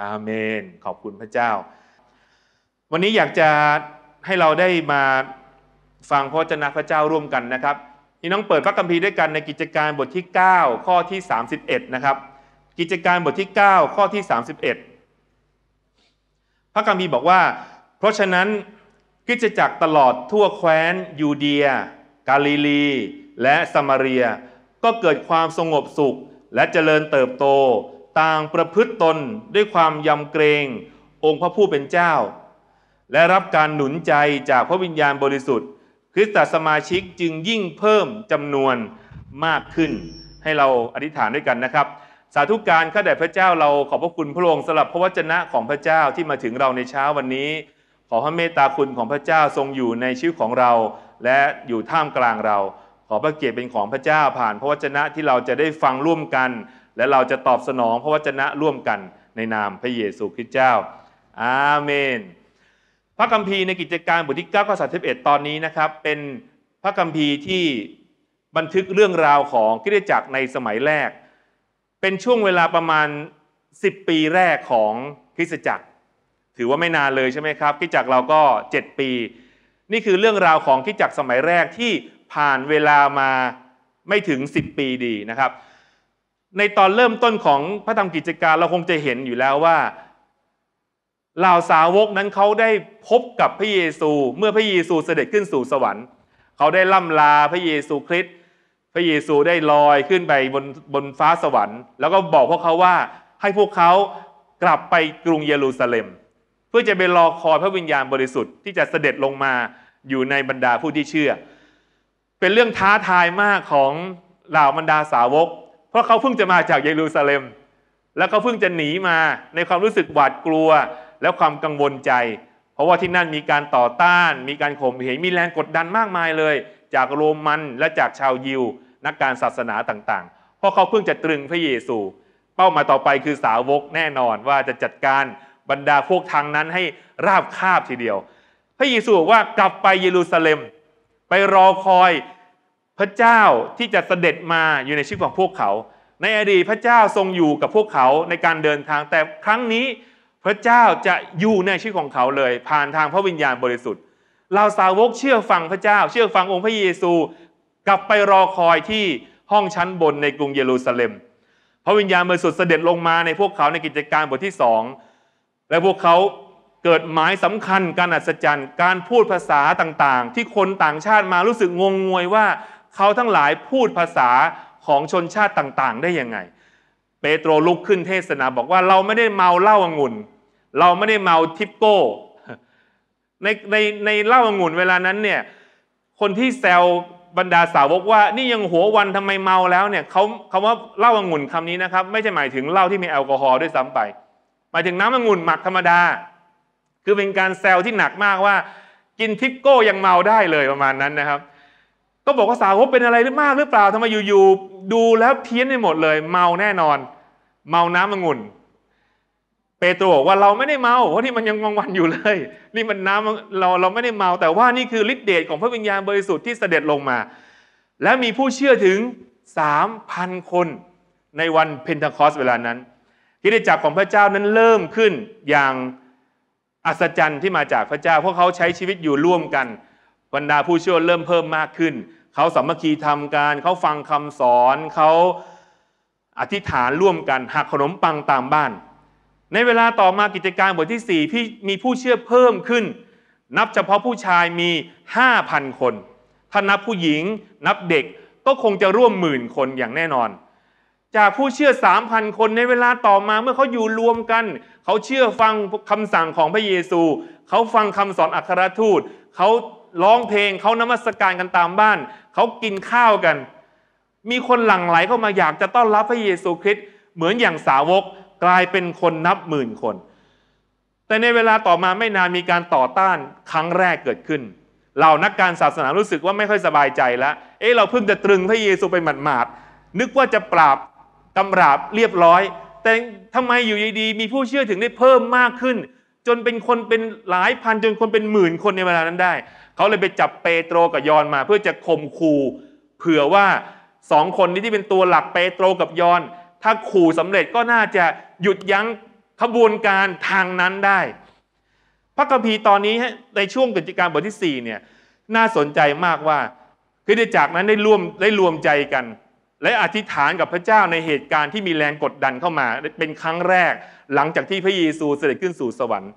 อาเมน ขอบคุณพระเจ้า วันนี้อยากจะให้เราได้มาฟังพระเจนะพระเจ้าร่วมกันนะครับพี่น้องเปิดพระคัมภีร์ด้วยกันในกิจการบทที่ 9 ข้อที่ 31 นะครับกิจการบทที่ 9 ข้อที่ 31 พระคัมภีร์บอกว่า เพราะฉะนั้นกิจจักรตลอดทั่วแคว้นยูเดีย กาลิลี และสมาเรีย ก็เกิดความสงบสุขและเจริญเติบโตต่างประพฤติตนด้วยความยำเกรง องค์พระผู้เป็นเจ้า และรับการหนุนใจจากพระวิญญาณบริสุทธิ์ คริสตสมาชิกจึงยิ่งเพิ่มจำนวนมากขึ้นให้เราอธิษฐานด้วยกันนะครับ สาธุการข้าแต่พระเจ้าเราขอบพระคุณพระองค์สำหรับพระวจนะของพระเจ้าที่มาถึงเราในเช้าวันนี้ ขอพระเมตตาคุณของพระเจ้าทรงอยู่ในชีวิตของเรา และอยู่ท่ามกลางเรา ขอพระเกียรติเป็นของพระเจ้าผ่านพระวจนะที่เราจะได้ฟังร่วมกันและเราจะตอบสนอง พระวจนะร่วมกันในนามพระเยซูคริสต์เจ้า อาเมน พระคัมภีร์ในกิจการบทที่9ข้อ31ตอนนี้นะครับ เป็นพระคัมภีร์ที่บันทึกเรื่องราวของคริสตจักรในสมัยแรก เป็นช่วงเวลาประมาณ 10 ปีแรกของคริสตจักร ถือว่าไม่นานเลยใช่ไหมครับคริสตจักรเราก็ 7 ปี นี่คือเรื่องราวของคริสตจักรสมัยแรกที่ผ่านเวลามาไม่ถึง 10 ปีดีนะครับในตอนเริ่มต้นของพระธรรมกิจการเราคงจะเห็นอยู่แล้วว่าเหล่าสาวกนั้นเขาได้พบกับพระเยซูเมื่อพระเยซูเสด็จขึ้นสู่สวรรค์เขาได้ล่ำลาพระเยซูคริสต์พระเยซูได้ลอยขึ้นไปบนบนฟ้าสวรรค์ แล้วก็บอกพวกเขาว่าให้พวกเขากลับไปกรุงเยรูซาเล็ม เพื่อจะไปรอคอยพระวิญญาณบริสุทธิ์ที่จะเสด็จลงมาอยู่ในบรรดาผู้ที่เชื่อ เป็นเรื่องท้าทายมากของเหล่าบรรดาสาวกเพราะเขาเพิ่งจะมาจากเยรูซาเล็ม แล้วเขาเพิ่งจะหนีมาในความรู้สึกหวาดกลัวและความกังวลใจ เพราะว่าที่นั่นมีการต่อต้าน มีการข่มเหงมีแรงกดดันมากมายเลย จากโรมันและจากชาวยิวนักการศาสนาต่างๆเพราะเขาเพิ่งจะตรึงพระเยซู เป้าหมายต่อไปคือสาวกแน่นอนว่าจะจัดการบรรดาพวกทางนั้นให้ราบคาบทีเดียว พระเยซูบอกว่ากลับไปเยรูซาเล็ม ไปรอคอยพระเจ้าที่จะเสด็จมาอยู่ในชีวิตของพวกเขา ในอดีตพระเจ้าทรงอยู่กับพวกเขาในการเดินทาง แต่ครั้งนี้พระเจ้าจะอยู่ในชีวิตของเขาเลย ผ่านทางพระวิญญาณบริสุทธิ์เราสาวกเชื่อฟังพระเจ้า เชื่อฟังองค์พระเยซู กลับไปรอคอยที่ห้องชั้นบนในกรุงเยรูซาเล็ม พระวิญญาณบริสุทธิ์เสด็จลงมาในพวกเขาในกิจการบทที่สองและพวกเขาเกิดหมายสำคัญการอัศจรรย์การพูดภาษาต่างๆ ที่คนต่างชาติมารู้สึกงงงวยว่าเขาทั้งหลายพูดภาษาของชนชาติต่าง ๆ ได้ยังไง เปโตรลุกขึ้นเทศนาบอกว่าเราไม่ได้เมาเหล้าองุ่นเราไม่ได้เมาทิปโก้ ในในในเหล้าองุ่นเวลานั้นเนี่ยคนที่แซวบรรดาสาวกว่า นี่ยังหัววันทำไมเมาแล้วเนี่ย เขาคำว่าเหล้าองุ่นคำนี้นะครับไม่ใช่หมายถึงเหล้าที่มีแอลกอฮอล์ด้วยซ้ำไปหมายถึงน้ำองุ่นหมักธรรมดาคือเป็นการแซวที่หนักมากว่า กินทิปโก้ยังเมาได้เลยประมาณนั้นนะครับก็บอกว่าสาวกเป็นอะไรหรือมากหรือเปล่าทำไมอยู่ๆดูแล้วเพี้ยนไปหมดเลย เมาแน่นอน เมาน้ำองุ่น เปโตรบอกว่าเราไม่ได้เมาเพราะที่มันยังงงวันอยู่เลย นี่มันน้ำเราเราไม่ได้เมา แต่ว่านี่คือฤทธิเดชของพระวิญญาณบริสุทธิ์ที่เสด็จลงมา และมีผู้เชื่อถึงสามพันคนในวันเพนทาคอสเวลานั้นกิจจักรของพระเจ้านั้นเริ่มขึ้นอย่างอัศจรรย์ที่มาจากพระเจ้า พวกเขาใช้ชีวิตอยู่ร่วมกันบรรดาผู้เชื่อเริ่มเพิ่มมากขึ้น เขาสามัคคีทำการ เขาฟังคำสอน เขาอธิษฐานร่วมกันหักขนมปังตามบ้าน ในเวลาต่อมากิจการบทที่4พี่มีผู้เชื่อเพิ่มขึ้น นับเฉพาะผู้ชายมี 5,000 คน ถ้านับผู้หญิงนับเด็กก็คงจะร่วมหมื่นคนอย่างแน่นอน จากผู้เชื่อ 3,000 คนในเวลาต่อมาเมื่อเขาอยู่รวมกัน เขาเชื่อฟังคำสั่งของพระเยซู เขาฟังคำสอนอัครทูตเขาร้องเพลงเขานมัสการกันตามบ้าน เขากินข้าวกัน มีคนหลั่งไหลเข้ามาอยากจะต้อนรับพระเยซูคริสต์เหมือนอย่างสาวกกลายเป็นคนนับหมื่นคน แต่ในเวลาต่อมาไม่นานมีการต่อต้านครั้งแรกเกิดขึ้น เหล่านักการศาสนารู้สึกว่าไม่ค่อยสบายใจแล้ว เอ๊ะเราเพิ่งจะตรึงพระเยซูไปหมาดๆ นึกว่าจะปราบกำราบเรียบร้อย แต่ทำไมอยู่ดีๆมีผู้เชื่อถึงได้เพิ่มมากขึ้น จนเป็นคนเป็นหลายพันจนคนเป็นหมื่นคนในเวลานั้นได้เขาเลยไปจับเปโตรกับยอนมาเพื่อจะข่มขู่เผื่อว่าสองคนนี้ที่เป็นตัวหลักเปโตรกับยอน ถ้าขู่สำเร็จก็น่าจะหยุดยั้งขบวนการทางนั้นได้ พระคัมภีร์ตอนนี้ในช่วงกิจการบทที่4เนี่ยน่าสนใจมากว่าคือจากนั้นได้ร่วมได้รวมใจกัน และอธิษฐานกับพระเจ้าในเหตุการณ์ที่มีแรงกดดันเข้ามา เป็นครั้งแรก หลังจากที่พระเยซูเสด็จขึ้นสู่สวรรค์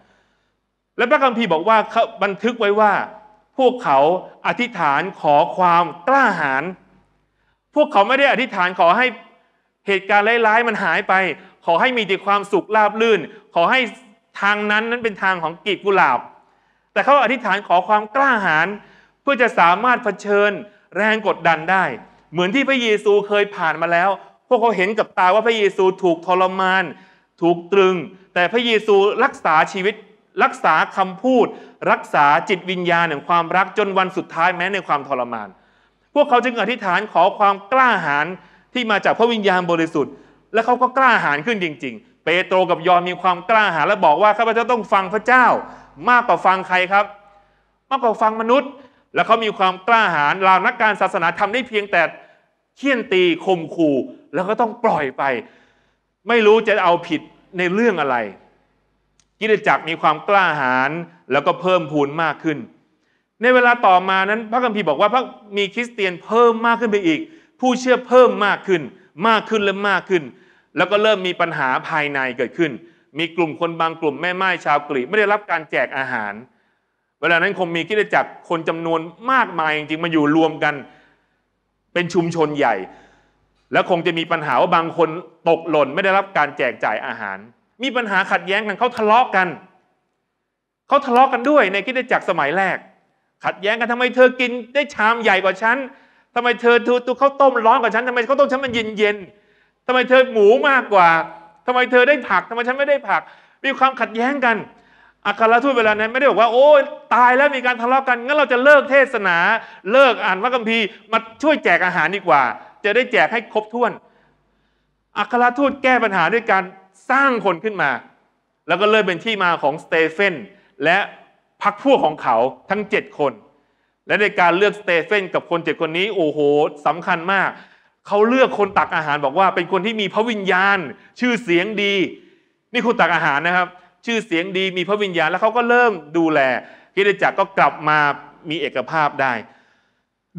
และพระคัมภีร์บอกว่าบันทึกไว้ว่าพวกเขาอธิษฐานขอความกล้าหาญพวกเขาไม่ได้อธิษฐานขอให้เหตุการณ์ร้ายๆมันหายไป ขอให้มีแต่ความสุขราบลื่น ขอให้ทางนั้นนั้นเป็นทางของกีบกุหลาบ แต่เขาอธิษฐานขอความกล้าหาญเพื่อจะสามารถเผชิญแรงกดดันได้ เหมือนที่พระเยซูเคยผ่านมาแล้ว พวกเขาเห็นกับตาว่าพระเยซูถูกทรมาน ถูกตรึงแต่พระเยซูรักษาชีวิตรักษาคำพูด รักษาจิตวิญญาณแห่งความรักจนวันสุดท้ายแม้ในความทรมาน พวกเขาจึงอธิษฐานขอความกล้าหาญที่มาจากพระวิญญาณบริสุทธิ์และเขาก็กล้าหาญขึ้นจริง ๆ เปโตรกับยอนมีความกล้าหาญและบอกว่าข้าพเจ้าต้องฟังพระเจ้า มากกว่าฟังใครครับ มากกว่าฟังมนุษย์ และเขามีความกล้าหาญลาวนักการศาสนาทำได้เพียงแต่เคี่ยนตีข่มขู่แล้วก็ต้องปล่อยไป ไม่รู้จะเอาผิดในเรื่องอะไรกิจจักรมีความกล้าหาญแล้วก็เพิ่มพูนมากขึ้น ในเวลาต่อมานั้น พระคัมภีร์บอกว่าพระมีคริสเตียนเพิ่มมากขึ้นไปอีก ผู้เชื่อเพิ่มมากขึ้น มากขึ้นและมากขึ้น แล้วก็เริ่มมีปัญหาภายในเกิดขึ้น มีกลุ่มคนบางกลุ่มแม่ไม้ชาวกรีกไม่ได้รับการแจกอาหาร เวลานั้นคงมีกิจจักรคนจำนวนมากมายจริงๆมาอยู่รวมกันเป็นชุมชนใหญ่ แล้วคงจะมีปัญหาว่าบางคนตกหล่น ไม่ได้รับการแจกจ่ายอาหารมีปัญหาขัดแย้งกัน เขาทะเลาะกกันเขาทะเลาะกกันด้วยในคิดจักรสมัยแรก ขัดแย้งกันทำไมเธอกินได้ชามใหญ่กว่าฉันทำไมเธอทูตัวข้าวต้มร้อนกว่าฉันทำไมข้าวต้มฉันมันเย็นเย็นทำไมเธอหมูมากกว่า ทำไมเธอได้ผักทำไมฉันไม่ได้ผัก มีความขัดแย้งกันอัครทูตเวลานั้น ไม่ได้บอกว่า โอ้ตายแล้วมีการทะเลาะกันงั้นเราจะเลิกเทศนา เลิกอ่านพระคัมภีร์มาช่วยแจกอาหารดีกว่า จะได้แจกให้ครบถ้วนอัครทูตแก้ปัญหาด้วยการสร้างคนขึ้นมา แล้วก็เลยเป็นที่มาของสเตเฟน และพรรคพวกของเขาทั้ง 7 คน และในการเลือกสเตเฟนกับคนเจ็ดคนนี้โอ้โหสำคัญมาก เขาเลือกคนตักอาหารบอกว่า เป็นคนที่มีพระวิญญาณ ชื่อเสียงดี นี่คนตักอาหารนะครับ ชื่อเสียงดี มีพระวิญญาณ แล้วเขาก็เริ่มดูแลกิจจักรก็กลับมามีเอกภาพได้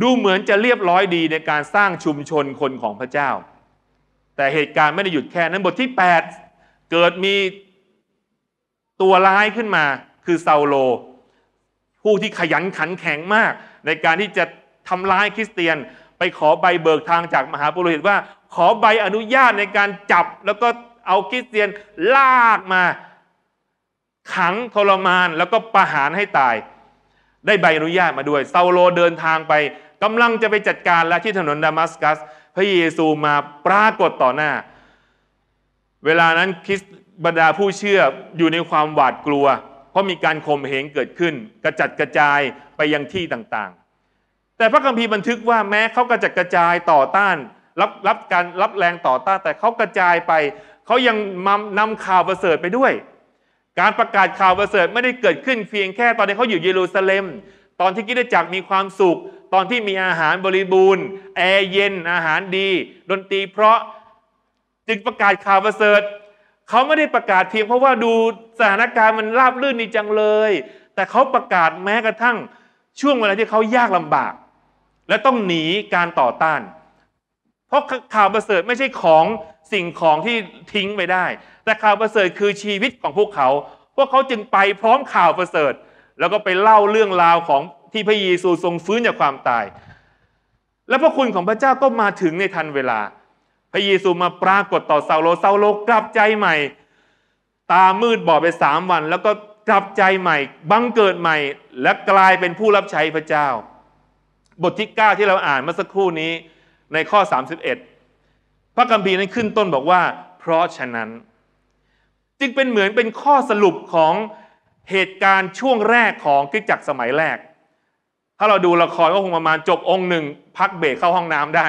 ดูเหมือนจะเรียบร้อยดีในการสร้างชุมชนคนของพระเจ้า แต่เหตุการณ์ไม่ได้หยุดแค่นั้นบทที่ 8เกิดมีตัวร้ายขึ้นมาคือซาโล ผู้ที่ขยันขันแข็งมาก ในการที่จะทำร้ายคริสเตียน ไปขอใบเบิกทางจากมหาปุโรหิตว่า ขอใบอนุญาตในการจับแล้วก็เอาคริสเตียนลากมา ขังทรมานแล้วก็ประหารให้ตาย ได้ใบอนุญาตมาด้วยซาโลเดินทางไปกำลังจะไปจัดการและที่ถนนดามัสกัส พระเยซูมาปรากฏต่อหน้าเวลานั้นคริสบรรดาผู้เชื่ออยู่ในความหวาดกลัว เพราะมีการข่มเหงเกิดขึ้น กระจัดกระจายไปยังที่ต่างๆ แต่พระคัมภีร์บันทึกว่าแม้เขากระจัดกระจายต่อต้าน รับรับการรับแรงต่อต้านแต่เขากระจายไป เขายังนำข่าวประเสริฐไปด้วย การประกาศข่าวประเสริฐไม่ได้เกิดขึ้นเพียงแค่ตอนที่เขาอยู่เยรูซาเล็ม ตอนที่กิจจักรมีความสุข ตอนที่มีอาหารบริบูรณ์ แอร์เย็น อาหารดี ดนตรีเพราะจึงประกาศข่าวประเสริฐเขาไม่ได้ประกาศเพียงเพราะว่าดูสถานการณ์มันราบรื่นดีจังเลย แต่เขาประกาศแม้กระทั่งช่วงเวลาที่เขายากลำบาก และต้องหนีการต่อต้าน เพราะข่าวประเสริฐไม่ใช่ของสิ่งของที่ทิ้งไปได้ แต่ข่าวประเสริฐคือชีวิตของพวกเขาพวกเขาจึงไปพร้อมข่าวประเสริฐแล้วก็ไปเล่าเรื่องราวของที่พระเยซูทรงฟื้นจากความตาย และพระคุณของพระเจ้าก็มาถึงในทันเวลาระเยซูมาปรากฏต่อเซาโลเซาโลกลับใจใหม่ ตามืดบอดไปสามวัน แล้วก็กลับใจใหม่ บังเกิดใหม่ และกลายเป็นผู้รับใช้พระเจ้า บทที่9ที่เราอ่านเมื่อสักครู่นี้ในข้อ 31 พระกัมพีนั้นขึ้นต้นบอกว่า เพราะฉะนั้น จึงเป็นเหมือนเป็นข้อสรุปของเหตุการณ์ช่วงแรกของกิจักสมัยแรก ถ้าเราดูละครก็คงประมาณจบองค์หนึ่งพักเบรกเข้าห้องน้ำได้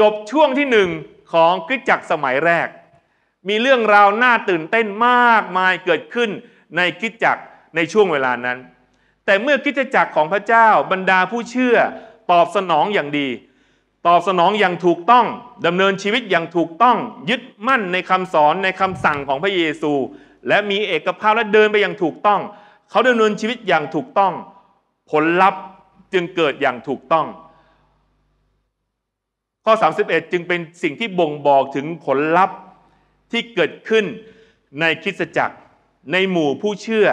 จบช่วงที่หนึ่งของคริสตจักรสมัยแรก มีเรื่องราวน่าตื่นเต้นมากมายเกิดขึ้นในคริสตจักรในช่วงเวลานั้น แต่เมื่อคริสตจักรของพระเจ้า บรรดาผู้เชื่อ ตอบสนองอย่างดี ตอบสนองอย่างถูกต้องดำเนินชีวิตอย่างถูกต้อง ยึดมั่นในคำสอนในคำสั่งของพระเยซู และมีเอกภาพและเดินไปอย่างถูกต้อง เขาดำเนินชีวิตอย่างถูกต้อง ผลลัพธ์จึงเกิดอย่างถูกต้องข้อ 31 จึงเป็นสิ่งที่บ่งบอกถึงผลลัพธ์ที่เกิดขึ้นในคริสตจักรในหมู่ผู้เชื่อ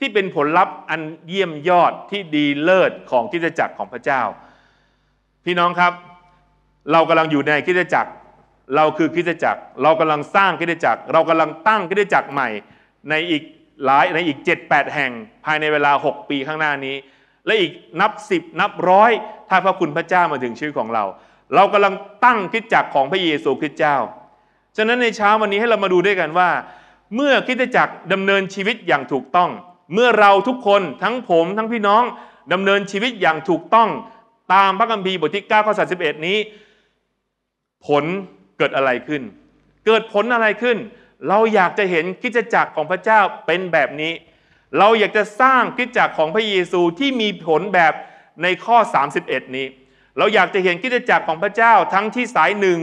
ที่เป็นผลลัพธ์อันเยี่ยมยอดที่ดีเลิศของคริสตจักรของพระเจ้า พี่น้องครับเรากำลังอยู่ในคริสตจักร เราคือคริสตจักร เรากำลังสร้างคริสตจักร เรากำลังตั้งคริสตจักรใหม่ ในอีกหลายในอีก 7-8 แห่งภายในเวลา 6 ปีข้างหน้านี้ และอีกนับ 10 นับร้อยถ้าพระคุณพระเจ้ามาถึงชีวิตของเราเรากำลังตั้งคิดจักรของพระเยซูคริสต์เจ้า ฉะนั้นในเช้าวันนี้ให้เรามาดูด้วยกันว่า เมื่อคิดจักรดำเนินชีวิตอย่างถูกต้อง เมื่อเราทุกคนทั้งผม ทั้งพี่น้องดำเนินชีวิตอย่างถูกต้องตามพระคัมภีร์บทที่ 9 ข้อ 31 นี้ ผลเกิดอะไรขึ้น เกิดผลอะไรขึ้น เราอยากจะเห็นคิดจักรของพระเจ้าเป็นแบบนี้ เราอยากจะสร้างคิดจักรของพระเยซูที่มีผลแบบในข้อ 31 นี้เราอยากจะเห็นกิจจักรของพระเจ้า ทั้งที่สายหนึ่ง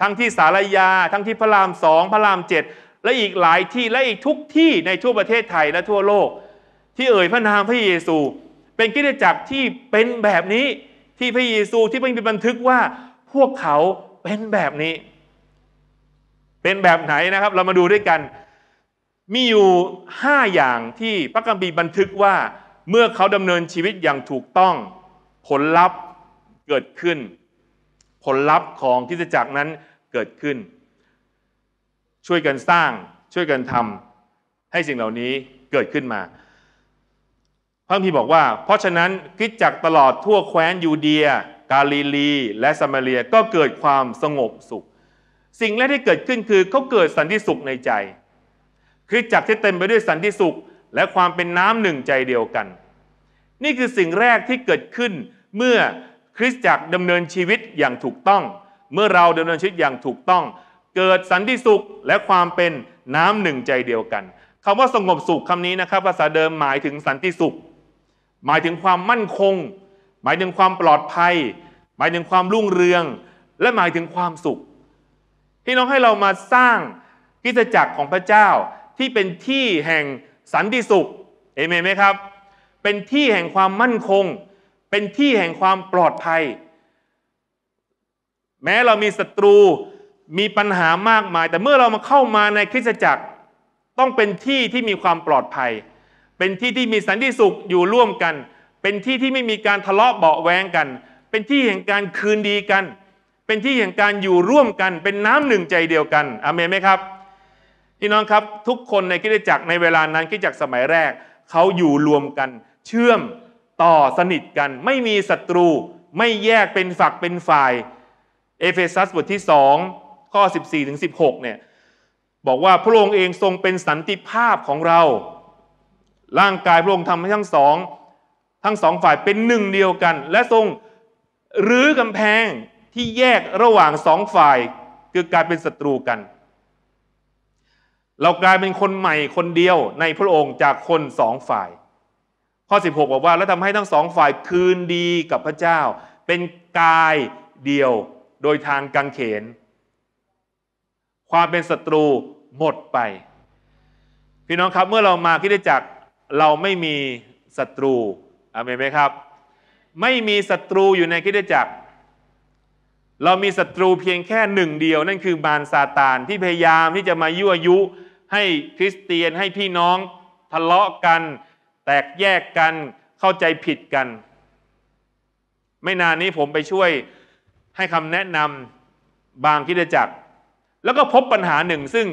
ทั้งที่สารยา ทั้งที่พระรามสองพระรามเจ็ดและอีกหลายที่และอีกทุกที่ในทั่วประเทศไทยและทั่วโลก ที่เอ่ยพระนามพระเยซู เป็นกิจจักรที่เป็นแบบนี้ที่พระเยซูที่เป็นบันทึกว่าพวกเขาเป็นแบบนี้ เป็นแบบไหนนะครับ เรามาดูด้วยกัน มีอยู่ห้าอย่างที่พระกัมพีบันทึกว่า เมื่อเขาดำเนินชีวิตอย่างถูกต้องผลลัพธ์เกิดขึ้นผลลัพธ์ของคิดจักรนั้นเกิดขึ้น ช่วยกันสร้างช่วยกันทำให้สิ่งเหล่านี้เกิดขึ้นมาพระพีบอกว่า เพราะฉะนั้นคิดจักตลอดทั่วแคว้นยูเดียกาลิลี และสมาเรียก็เกิดความสงบสุข สิ่งแรกที่เกิดขึ้นคือเขาเกิดสันติสุขในใจคิดจักรที่เต็มไปด้วยสันติสุข และความเป็นน้ำหนึ่งใจเดียวกัน นี่คือสิ่งแรกที่เกิดขึ้นเมื่อคริสตจักรดำเนินชีวิตอย่างถูกต้อง เมื่อเราดำเนินชีวิตอย่างถูกต้อง เกิดสันติสุขและความเป็นน้ำหนึ่งใจเดียวกันคำว่าสงบสุขคำนี้นะครับ ภาษาเดิมหมายถึงสันติสุข หมายถึงความมั่นคง หมายถึงความปลอดภัย หมายถึงความรุ่งเรือง และหมายถึงความสุขที่น้องให้เรามาสร้างกิจจักรของพระเจ้า ที่เป็นที่แห่งสันติสุขเอเมนไหมครับ เป็นที่แห่งความมั่นคงเป็นที่แห่งความปลอดภัย แม้เรามีศัตรูมีปัญหามากมาย แต่เมื่อเรามาเข้ามาในคริสตจักร ต้องเป็นที่ที่มีความปลอดภัย เป็นที่ที่มีสันติสุขอยู่ร่วมกัน เป็นที่ที่ไม่มีการทะเลาะเบาแวงกัน เป็นที่แห่งการคืนดีกัน เป็นที่แห่งการอยู่ร่วมกัน เป็นน้ำหนึ่งใจเดียวกันอเมนไหมครับพี่น้องครับทุกคนในคริสตจักรในเวลานั้นคริสตจักรสมัยแรกเขาอยู่รวมกันเชื่อมต่อสนิทกันไม่มีศัตรูไม่แยกเป็นฝัก เป็นฝ่ายเอเฟซัสบทที่สองข้อ 14ถึง16เนี่ยบอกว่าพระองค์เองทรงเป็นสันติภาพของเรา ร่างกายพระองค์ทำให้ทั้งสองทั้งสองฝ่ายเป็นหนึ่งเดียวกันและทรงรื้อกำแพงที่แยกระหว่างสองฝ่าย คือกลายเป็นศัตรูกัน เรากลายเป็นคนใหม่คนเดียวในพระองค์จากคนสองฝ่ายข้อ 16 บอกว่า แล้วทำให้ทั้งสองฝ่ายคืนดีกับพระเจ้า เป็นกายเดียวโดยทางกังเขน ความเป็นศัตรูหมดไป พี่น้องครับเมื่อเรามาคิดจักเราไม่มีศัตรูอเมนไหมครับ ไม่มีศัตรูอยู่ในคิดจักเรามีศัตรูเพียงแค่หนึ่งเดียว นั่นคือมารซาตานที่พยายามที่จะมายั่วยุให้คริสเตียนให้พี่น้องทะเลาะกันแตกแยกกันเข้าใจผิดกัน ไม่นานนี้ผมไปช่วยให้คำแนะนำบางคิดจักร แล้วก็พบปัญหาหนึ่ง ซึ่ง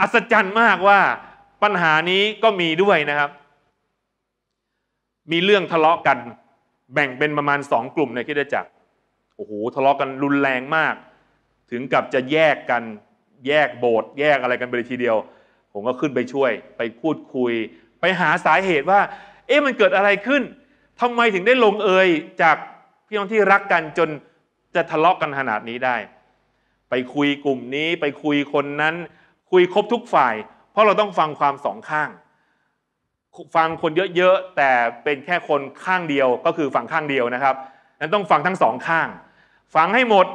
อัศจรรย์มากว่า ปัญหานี้ก็มีด้วยนะครับ มีเรื่องทะเลาะกัน แบ่งเป็นประมาณสองกลุ่มในคิดจักรโอ้โห ทะเลาะกันรุนแรงมาก ถึงกับจะแยกกัน แยกโบสถ์แยกอะไรกันไปทีเดียว ผมก็ขึ้นไปช่วย ไปพูดคุยไปหาสาเหตุว่า เอ๊ะมันเกิดอะไรขึ้น ทำไมถึงได้ลงเอยจากพี่น้องที่รักกันจนจะทะเลาะกกันขนาดนี้ได้ ไปคุยกลุ่มนี้ ไปคุยคนนั้น คุยครบทุกฝ่าย เพราะเราต้องฟังความสองข้าง ฟังคนเยอะๆแต่เป็นแค่คนข้างเดียวก็คือฝั่งข้างเดียวนะครับ นั้นต้องฟังทั้งสองข้างฟังให้หมด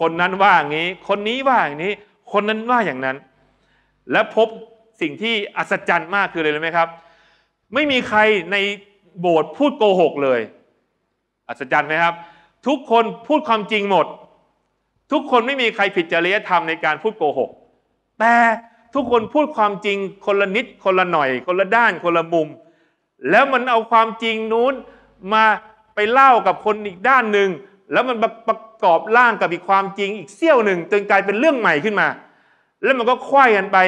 คนนั้นว่าอย่างนี้ คนนี้ว่าอย่างนี้ คนนั้นว่าอย่างนั้น และพบสิ่งที่อัศจรรย์มากคืออะไรรู้ไหมครับ ไม่มีใครในโบสถ์พูดโกหกเลย อัศจรรย์ไหมครับ ทุกคนพูดความจริงหมด ทุกคนไม่มีใครผิดจริยธรรมในการพูดโกหกแต่ทุกคนพูดความจริงคนละนิดคนละหน่อย คนละด้านคนละมุม แล้วมันเอาความจริงนู้นมาไปเล่ากับคนอีกด้านหนึ่งแล้วมันประกอบร่างกับอีกความจริงอีกเสี้ยวหนึ่งจนกลายเป็นเรื่องใหม่ขึ้นมา แล้วมันก็ควายกันไป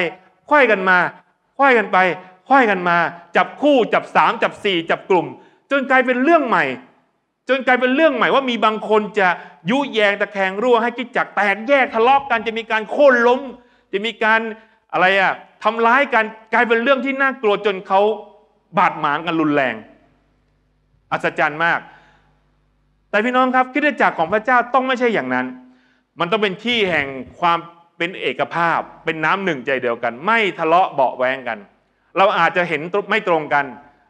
ควายกันมาควายกันไปควายกันมา จับคู่จับสามจับสี่ จับกลุ่ม จนกลายเป็นเรื่องใหม่ จนกลายเป็นเรื่องใหม่ ว่ามีบางคนจะยุแยงตะแคงรั่วให้กิจจักแตกแยกทะเลาะกกัน จะมีการโค่นล้ม จะมีการอะไรอะทำร้ายกันกลายเป็นเรื่องที่น่ากลัวจนเขาบาดหมางกันรุนแรง อัศจรรย์มาก แต่พี่น้องครับคิดจักรของพระเจ้าต้องไม่ใช่อย่างนั้น มันต้องเป็นที่แห่งความเป็นเอกภาพเป็นน้ำหนึ่งใจเดียวกัน ไม่ทะเลาะเบาแวงกัน เราอาจจะเห็นไม่ตรงกัน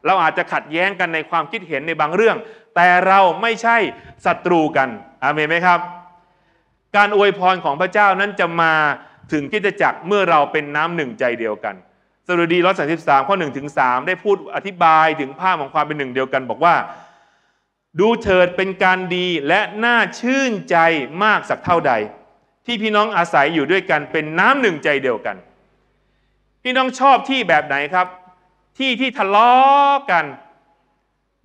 เราอาจจะขัดแย้งกันในความคิดเห็นในบางเรื่อง แต่เราไม่ใช่ศัตรูกันอาเมนไหมครับ การอวยพรของพระเจ้านั้นจะมาถึงกิจจักรเมื่อเราเป็นน้ำหนึ่งใจเดียวกันสรุดีร้อยสสิบสามข้อหนึ่งถึงสามได้พูดอธิบายถึงภาพของความเป็นหนึ่งเดียวกัน บอกว่า ดูเถิดเป็นการดีและน่าชื่นใจมากสักเท่าใดที่พี่น้องอาศัยอยู่ด้วยกันเป็นน้ำหนึ่งใจเดียวกัน พี่น้องชอบที่แบบไหนครับ ที่ที่ทะเลาะกัน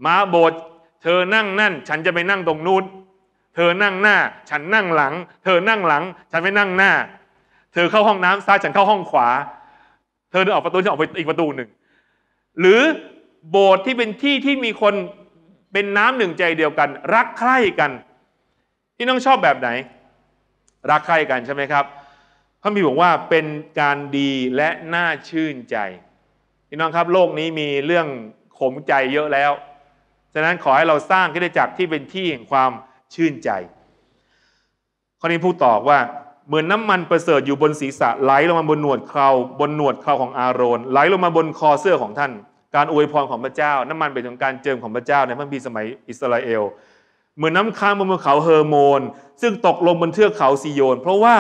มาโบสถ์เธอนั่งนั่นฉันจะไปนั่งตรงนู้นเธอนั่งหน้า ฉันนั่งหลัง เธอนั่งหลังฉันไปนั่งหน้า เธอเข้าห้องน้ำซ้ายฉันเข้าห้องขวา เธอเดินออกประตูฉันออกไปอีกประตูหนึ่งหรือโบสถ์ที่เป็นที่ที่มีคนเป็นน้ำหนึ่งใจเดียวกัน รักใคร่กัน พี่น้องชอบแบบไหนรักใคร่กันใช่ไหมครับ พระมีบอกว่าเป็นการดีและน่าชื่นใจพี่น้องครับโลกนี้มีเรื่องขมใจเยอะแล้ว ฉะนั้นขอให้เราสร้างกิดจักรที่เป็นที่แห่งความชื่นใจข้อนี้พูดตอบว่าเหมือนน้ำมันประเสริฐอยู่บนศีรษะไหลลงมาบนหนวดเคราบนหนวดเคราของอาโรนไหลลงมาบนคอเสื้อของท่าน การอวยพรของพระเจ้า น้ำมันเป็นของการเจิมของพระเจ้าในพระพีสมัยอิสราเอลเหมือนน้ำค้างบนภูเขาเฮอร์โมน ซึ่งตกลงบนเทือกเขาซีโยนเพราะว่า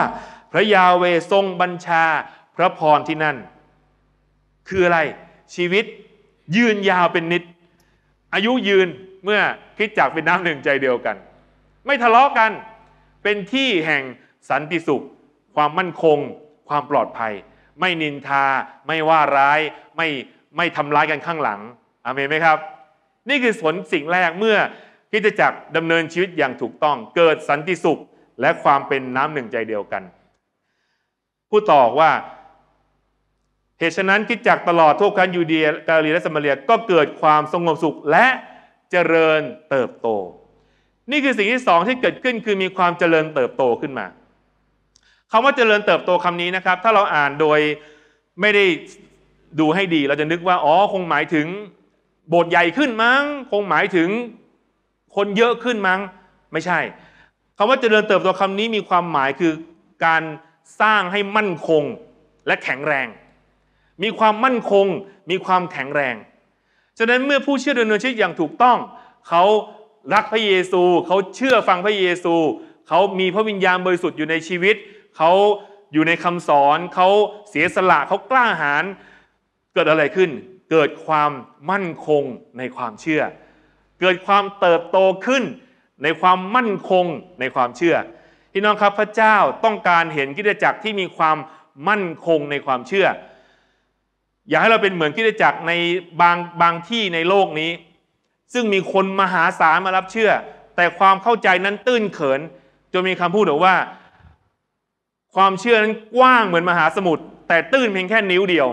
พระยาเวทรงบัญชาพระพรที่นั่น คืออะไรชีวิตยืนยาวเป็นนิด อายุยืนเมื่อคิดจากเป็นน้ำหนึ่งใจเดียวกัน ไม่ทะเลาะกัน เป็นที่แห่งสันติสุข ความมั่นคง ความปลอดภัย ไม่นินทาไม่ว่าร้ายไม่ไม่ทำร้ายกันข้างหลังอเมนไหมครับ นี่คือผลสิ่งแรกเมื่อคิดจักดำเนินชีวิตอย่างถูกต้องเกิดสันติสุขและความเป็นน้ำหนึ่งใจเดียวกัน ผู้ต่อว่า เหตุฉะนั้นคิดจักตลอดทั่วกันยูเดีย กาลีและสมาเรียก็เกิดความสงบสุขและเจริญเติบโต นี่คือสิ่งที่สองที่เกิดขึ้นคือมีความเจริญเติบโตขึ้นมาคำว่าเจริญเติบโตคำนี้นะครับ ถ้าเราอ่านโดยไม่ได้ดูให้ดีเราจะนึกว่าอ๋อคงหมายถึงโบสถ์ใหญ่ขึ้นมั้งคงหมายถึงคนเยอะขึ้นมั้งไม่ใช่คำว่าเจริญเติบโตคำนี้มีความหมายคือการสร้างให้มั่นคงและแข็งแรง มีความมั่นคงมีความแข็งแรงฉะนั้นเมื่อผู้เชื่อดำเนินชีวิตอย่างถูกต้อง เขารักพระเยซู เขาเชื่อฟังพระเยซู เขามีพระวิญญาณบริสุทธิ์อยู่ในชีวิต เขาอยู่ในคำสอนเขาเสียสละเขากล้าหาญเกิดอะไรขึ้นเกิดความมั่นคงในความเชื่อเกิดความเติบโตขึ้นในความมั่นคงในความเชื่อพี่น้องครับพระเจ้าต้องการเห็นกิจจักรที่มีความมั่นคงในความเชื่อ อย่าให้เราเป็นเหมือนกิจจักรในบางบางที่ในโลกนี้ ซึ่งมีคนมหาศาลมารับเชื่อ แต่ความเข้าใจนั้นตื้นเขินจนมีคำพูดบอกว่า ความเชื่อนั้นกว้างเหมือนมหาสมุทรแต่ตื้นเพียงแค่นิ้วเดียว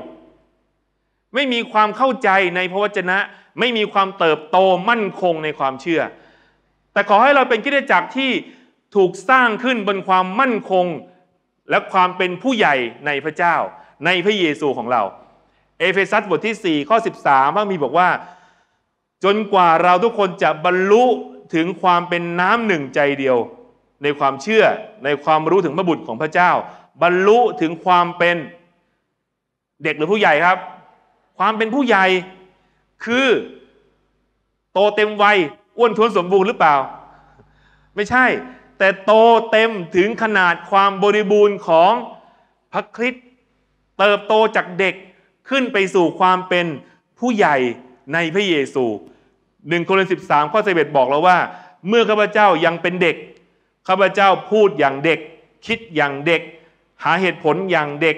ไม่มีความเข้าใจในพระวจนะ ไม่มีความเติบโตมั่นคงในความเชื่อ แต่ขอให้เราเป็นกิจจักรที่ถูกสร้างขึ้นบนความมั่นคงและความเป็นผู้ใหญ่ในพระเจ้า ในพระเยซูของเรา เอเฟซัสบทที่4ข้อ 13้างมีบอกว่า จนกว่าเราทุกคนจะบรรลุถึงความเป็นน้ำหนึ่งใจเดียว ในความเชื่อ ในความรู้ถึงพระบุตรของพระเจ้า บรรลุถึงความเป็นเด็กหรือผู้ใหญ่ครับความเป็นผู้ใหญ่คือโตเต็มวัยอ้วนท้วนสมบูรณ์หรือเปล่า ไม่ใช่แต่โตเต็มถึงขนาดความบริบูรณ์ของพระคริสต์เติบโตจากเด็กขึ้นไปสู่ความเป็นผู้ใหญ่ในพระเยซูหนึ่งโครินธ์สิบสามข้อสิบเอ็ดบอกเราว่าเมื่อข้าพเจ้ายังเป็นเด็กข้าพเจ้าพูดอย่างเด็ก คิดอย่างเด็ก หาเหตุผลอย่างเด็ก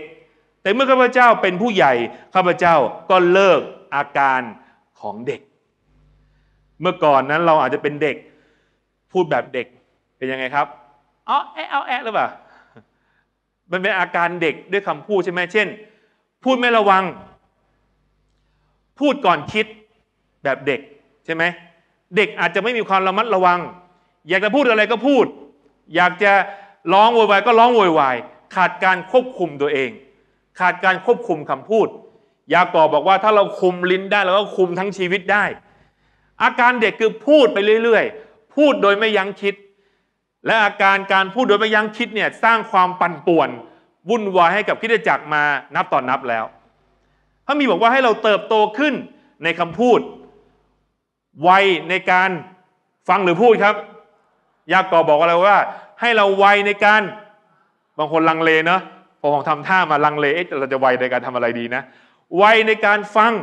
แต่เมื่อข้าพเจ้าเป็นผู้ใหญ่ข้าพเจ้าก็เลิกอาการของเด็ก เมื่อก่อนนั้นเราอาจจะเป็นเด็กพูดแบบเด็กเป็นยังไงครับอ๋อแอะเอาแอะหรือเปล่ามันเป็นอาการเด็กด้วยคำพูดใช่ไหม เช่น พูดไม่ระวัง พูดก่อนคิดแบบเด็กใช่ไหม เด็กอาจจะไม่มีความระมัดระวัง อยากจะพูดอะไรก็พูด อยากจะร้องโวยวายก็ร้องโวยวายขาดการควบคุมตัวเองขาดการควบคุมคำพูด ยากอบบอกว่าถ้าเราคุมลิ้นได้เราก็คุมทั้งชีวิตได้ อาการเด็กคือพูดไปเรื่อยๆ พูดโดยไม่ยั้งคิด และอาการการพูดโดยไม่ยั้งคิดเนี่ยสร้างความปั่นป่วนวุ่นวายให้กับคิดจักรมานับต่อนนับแล้ว พระมีบอกว่าให้เราเติบโตขึ้นในคำพูด ไวในการฟังหรือพูดครับ ยากอบบอกอะไรว่า ให้เราไวในการ บางคนลังเลเนาะพอของทำท่ามาลังเลเอ๊ะเราจะไวในการทำอะไรดีนะไวในการฟัง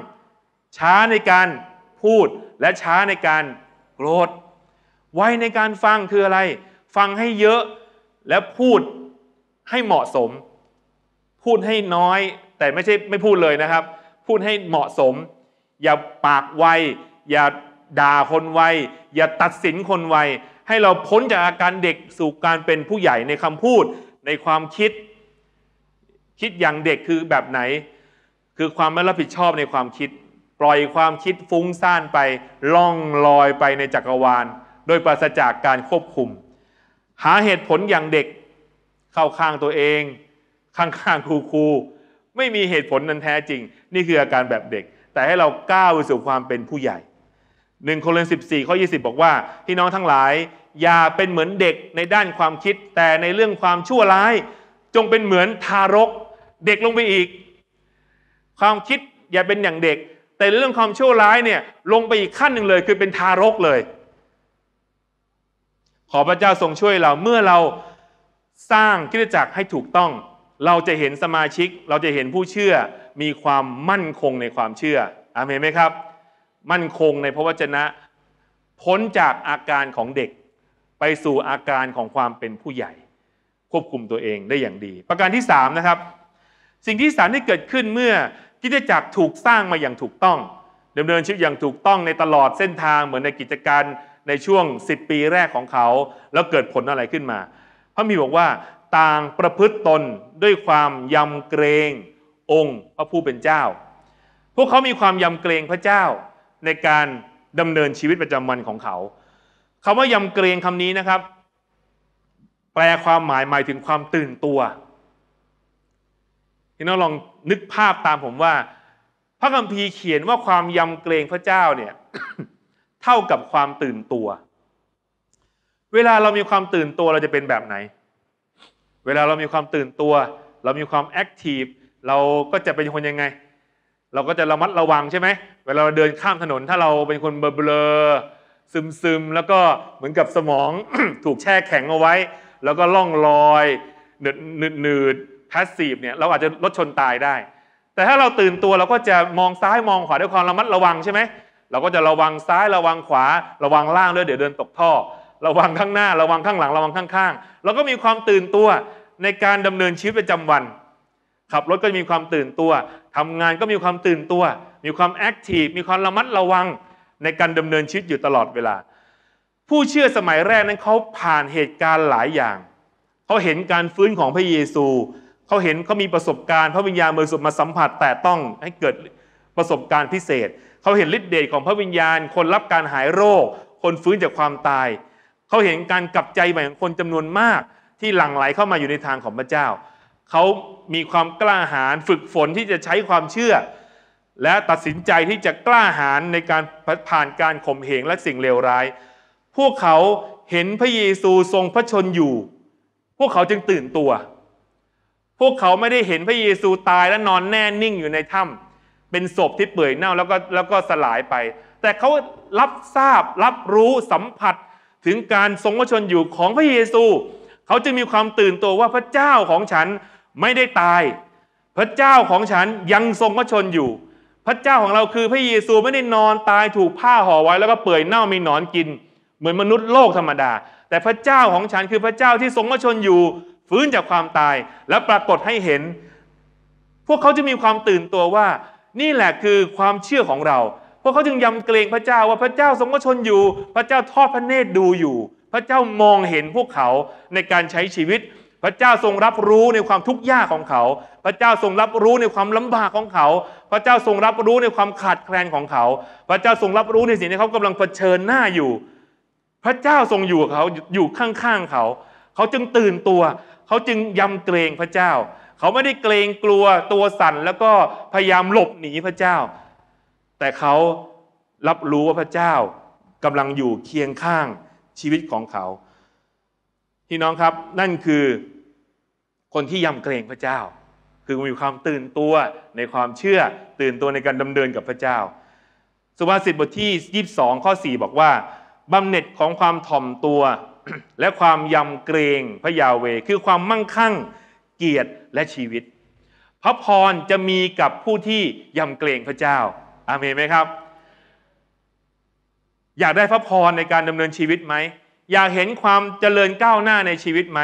ช้าในการพูดและช้าในการโกรธไวในการฟังคืออะไร ฟังให้เยอะและพูดให้เหมาะสม พูดให้น้อยแต่ไม่ใช่ไม่พูดเลยนะครับ พูดให้เหมาะสม อย่าปากไวอย่าด่าคนไว อย่าตัดสินคนไว ให้เราพ้นจากอาการเด็กสู่การเป็นผู้ใหญ่ในคำพูดในความคิดคิดอย่างเด็กคือแบบไหน คือความไม่รับผิดชอบในความคิด ปล่อยความคิดฟุ้งซ่านไปล่องลอยไปในจักรวาลโดยปราศจากการควบคุม หาเหตุผลอย่างเด็กเข้าข้างตัวเองข้างข้างครูครูไม่มีเหตุผลนั้นแท้จริง นี่คืออาการแบบเด็ก แต่ให้เราก้าวไปสู่ความเป็นผู้ใหญ่หนึ่งโครินสิบสี่ข้อยี่สิบบอกว่า พี่น้องทั้งหลาย อย่าเป็นเหมือนเด็กในด้านความคิดแต่ในเรื่องความชั่วร้ายจงเป็นเหมือนทารกเด็กลงไปอีก ความคิดอย่าเป็นอย่างเด็ก แต่เรื่องความชั่วร้ายเนี่ยลงไปอีกขั้นหนึ่งเลย คือเป็นทารกเลย ขอพระเจ้าทรงช่วยเราเมื่อเราสร้างคิดจักรให้ถูกต้อง เราจะเห็นสมาชิกเราจะเห็นผู้เชื่อ มีความมั่นคงในความเชื่ออหมนไหมครับ มั่นคงในพระวจนะพ้นจากอาการของเด็กไปสู่อาการของความเป็นผู้ใหญ่ ควบคุมตัวเองได้อย่างดี ประการที่ 3 นะครับสิ่งที่สามที่เกิดขึ้นเมื่อกิจจักรถูกสร้างมาอย่างถูกต้อง ดำเนินชีวิตอย่างถูกต้องในตลอดเส้นทางเหมือนในกิจการในช่วง10ปีแรกของเขา แล้วเกิดผลอะไรขึ้นมาพระมีบอกว่าต่างประพฤติตนด้วยความยำเกรงองค์ พระผู้เป็นเจ้า พวกเขา มีความยำเกรงพระเจ้า ในการดำเนินชีวิตประจำวันของเขาคำว่ายำเกรงคำนี้นะครับ แปลความหมายหมายถึงความตื่นตัวพี่น้องลองนึกภาพตามผมว่า พระคัมภีร์เขียนว่าความยำเกรงพระเจ้าเนี่ย เท่ากับความตื่นตัว เวลาเรามีความตื่นตัวเราจะเป็นแบบไหน เวลาเรามีความตื่นตัวเรามีความแอคทีฟเราก็จะเป็นคนยังไง เราก็จะระมัดระวังใช่ไหมเวลาเราเดินข้ามถนนถ้าเราเป็นคนเบลอซึมซึมแล้วก็เหมือนกับสมองถูกแช่แข็งเอาไว้ แล้วก็ล่องลอยหนืดหนืดพาสซีฟเนี่ยเราอาจจะรถชนตายได้ แต่ถ้าเราตื่นตัวเราก็จะมองซ้ายมองขวาด้วยความระมัดระวังใช่ไหมเราก็จะระวังซ้ายระวังขวา ระวังล่างด้วยเดี๋ยวเดินตกท่อ ระวังข้างหน้าระวังข้างหลังระวังข้างๆเราก็มีความตื่นตัวในการดำเนินชีวิตประจำวันขับรถก็มีความตื่นตัว ทำงานก็มีความตื่นตัว มีความแอคทีฟมีความระมัดระวังในการดำเนินชีวิตอยู่ตลอดเวลา ผู้เชื่อสมัยแรกนั้นเขาผ่านเหตุการณ์หลายอย่างเขาเห็นการฟื้นของพระเยซูเขาเห็นเขามีประสบการณ์ พระวิญญาณบริสุทธิ์มาสัมผัสแต่ต้องให้เกิดประสบการณ์พิเศษ เขาเห็นฤทธิเดชของพระวิญญาณ คนรับการหายโรค คนฟื้นจากความตาย เขาเห็นการกลับใจใหม่ของคนจำนวนมากที่หลั่งไหลเข้ามาอยู่ในทางของพระเจ้า เขามีความกล้าหาญฝึกฝนที่จะใช้ความเชื่อ และตัดสินใจที่จะกล้าหาญในการผ่านการข่มเหงและสิ่งเลวร้าย พวกเขาเห็นพระเยซูทรงพระชนอยู่ พวกเขาจึงตื่นตัวพวกเขาไม่ได้เห็นพระเยซูตายและนอนแน่นิ่งอยู่ในถ้ำเป็นศพที่เปื่อยเน่าแล้วก็แล้วก็สลายไป แต่เขารับทราบรับรู้สัมผัสถึงการทรงพระชนอยู่ของพระเยซู เขาจะมีความตื่นตัวว่าพระเจ้าของฉันไม่ได้ตาย พระเจ้าของฉันยังทรงพระชนอยู่ พระเจ้าของเราคือพระเยซูไม่ได้นอนตายถูกผ้าห่อไว้แล้วก็เปื่อยเน่ามีหนอนกิน เหมือนมนุษย์โลกธรรมดา แต่พระเจ้าของฉันคือพระเจ้าที่ทรงพระชนอยู่ฟื้นจากความตายและปรากฏให้เห็น พวกเขาจะมีความตื่นตัวว่า นี่แหละคือความเชื่อของเราพวกเขาจึงยำเกรงพระเจ้าว่าพระเจ้าทรงวชนอยู่ พระเจ้าทอดพระเนตรดูอยู่ พระเจ้ามองเห็นพวกเขาในการใช้ชีวิต พระเจ้าทรงรับรู้ในความทุกข์ยากของเขา พระเจ้าทรงรับรู้ในความลำบากของเขา พระเจ้าทรงรับรู้ในความขาดแคลนของเขา พระเจ้าทรงรับรู้ในสิ่งที่เขากำลังเผชิญหน้าอยู่ พระเจ้าทรงอยู่เขาอยู่ข้างๆเขาเขาจึงตื่นตัว เขาจึงยำเกรงพระเจ้า เขาไม่ได้เกรงกลัวตัวสั่นแล้วก็พยายามหลบหนีพระเจ้า แต่เขารับรู้ว่าพระเจ้ากำลังอยู่เคียงข้างชีวิตของเขาพี่น้องครับนั่นคือคนที่ยำเกรงพระเจ้า คือมีความตื่นตัวในความเชื่อ ตื่นตัวในการดำเนินกับพระเจ้า สุภาษิตบทที่ 22 ข้อ4บอกว่าบำเหน็จของความถ่อมตัวและความยำเกรงพระยาเวคือความมั่งคั่งเกียรติและชีวิตพระพรจะมีกับผู้ที่ยำเกรงพระเจ้า อาเมนไหมครับ อยากได้พระพรในการดำเนินชีวิตไหมอยากเห็นความเจริญก้าวหน้าในชีวิตไหม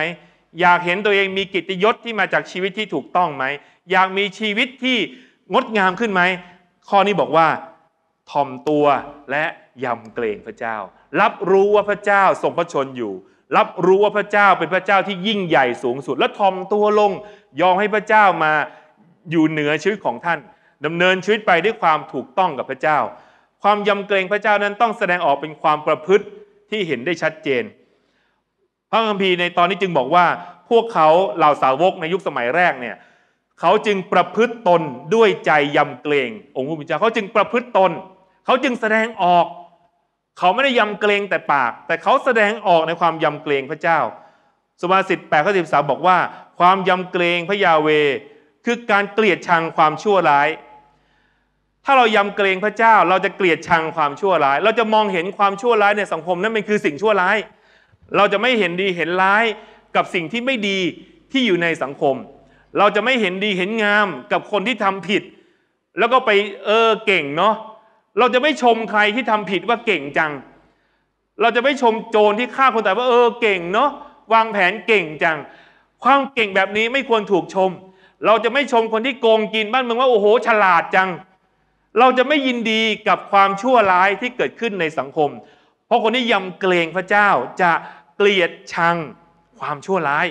อยากเห็นตัวเองมีกิตยศที่มาจากชีวิตที่ถูกต้องไหมอยากมีชีวิตที่งดงามขึ้นไหมข้อนี้บอกว่าทอมตัวและยำเกรงพระเจ้ารับรู้ว่าพระเจ้าทรงพระชนอยู่ รับรู้ว่าพระเจ้าเป็นพระเจ้าที่ยิ่งใหญ่สูงสุดและทอมตัวลงยอมให้พระเจ้ามาอยู่เหนือชีวิตของท่าน ดำเนินชีวิตไปด้วยความถูกต้องกับพระเจ้า ความยำเกรงพระเจ้านั้นต้องแสดงออกเป็นความประพฤติที่เห็นได้ชัดเจน พระคัมภีร์ในตอนนี้จึงบอกว่าพวกเขาเหล่าสาวกในยุคสมัยแรกเนี่ยเขาจึงประพฤติตนด้วยใจยำเกรงองค์พระผู้เป็นเจ้าเขาจึงประพฤติตนเขาจึงแสดงออกเขาไม่ได้ยำเกรงแต่ปากแต่เขาแสดงออกในความยำเกรงพระเจ้าสุภาษิตแปดข้อสิบสาบอกว่า ความยำเกรงพระยาเวคือการเกลียดชังความชั่วร้าย ถ้าเรายำเกรงพระเจ้า เราจะเกลียดชังความชั่วร้าย เราจะมองเห็นความชั่วร้ายในสังคม นั้นมันคือสิ่งชั่วร้าย เราจะไม่เห็นดีเห็นร้ายกับสิ่งที่ไม่ดีที่อยู่ในสังคม เราจะไม่เห็นดีเห็นงามกับคนที่ทำผิด แล้วก็ไปเออเก่งเนาะเราจะไม่ชมใครที่ทำผิดว่าเก่งจัง เราจะไม่ชมโจรที่ฆ่าคนตายว่า เออเก่งเนาะวางแผนเก่งจัง ความเก่งแบบนี้ไม่ควรถูกชม เราจะไม่ชมคนที่โกงกินบ้านเมืองว่าโอ้โหฉลาดจัง เราจะไม่ยินดีกับความชั่วร้ายที่เกิดขึ้นในสังคม เพราะคนที่ยำเกรงพระเจ้าจะเกลียดชังความชั่วร้าย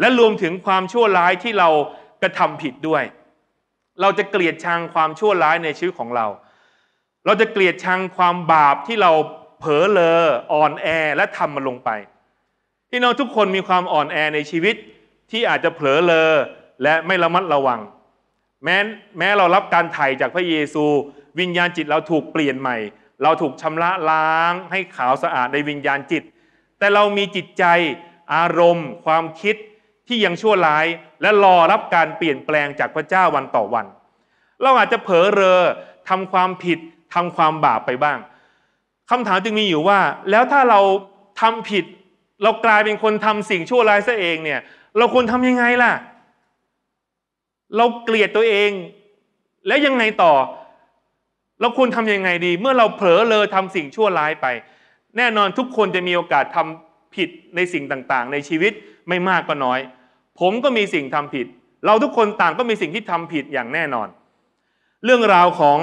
และรวมถึงความชั่วร้ายที่เรากระทำผิดด้วย เราจะเกลียดชังความชั่วร้ายในชีวิตของเราเราจะเกลียดชังความบาปที่เราเผลอเลออ่อนแอและทำมันลงไปพี่น้องทุกคนมีความอ่อนแอในชีวิต ที่อาจจะเผลอเลอและไม่ระมัดระวังแม้แม้เรารับการไถ่จากพระเยซู วิญญาณจิตเราถูกเปลี่ยนใหม่ เราถูกชำระล้างให้ขาวสะอาดในวิญญาณจิต แต่เรามีจิตใจอารมณ์ ความคิดที่ยังชั่วร้ายและรอรับการเปลี่ยนแปลงจากพระเจ้าวันต่อวัน เราอาจจะเผลอเลอทำความผิดทำความบาปไปบ้าง คำถามจึงมีอยู่ว่า แล้วถ้าเราทำผิด เรากลายเป็นคนทำสิ่งชั่วร้ายซะเองเนี่ย เราควรทำยังไงล่ะ เราเกลียดตัวเอง แล้วยังไงต่อ เราควรทํำยังไงดี เมื่อเราเผลอเลยทำสิ่งชั่วร้ายไป แน่นอนทุกคนจะมีโอกาสทำผิดในสิ่งต่าง ๆ ในชีวิตไม่มากก็น้อย ผมก็มีสิ่งทำผิด เราทุกคนต่างก็มีสิ่งที่ทำผิดอย่างแน่นอน เรื่องราวของ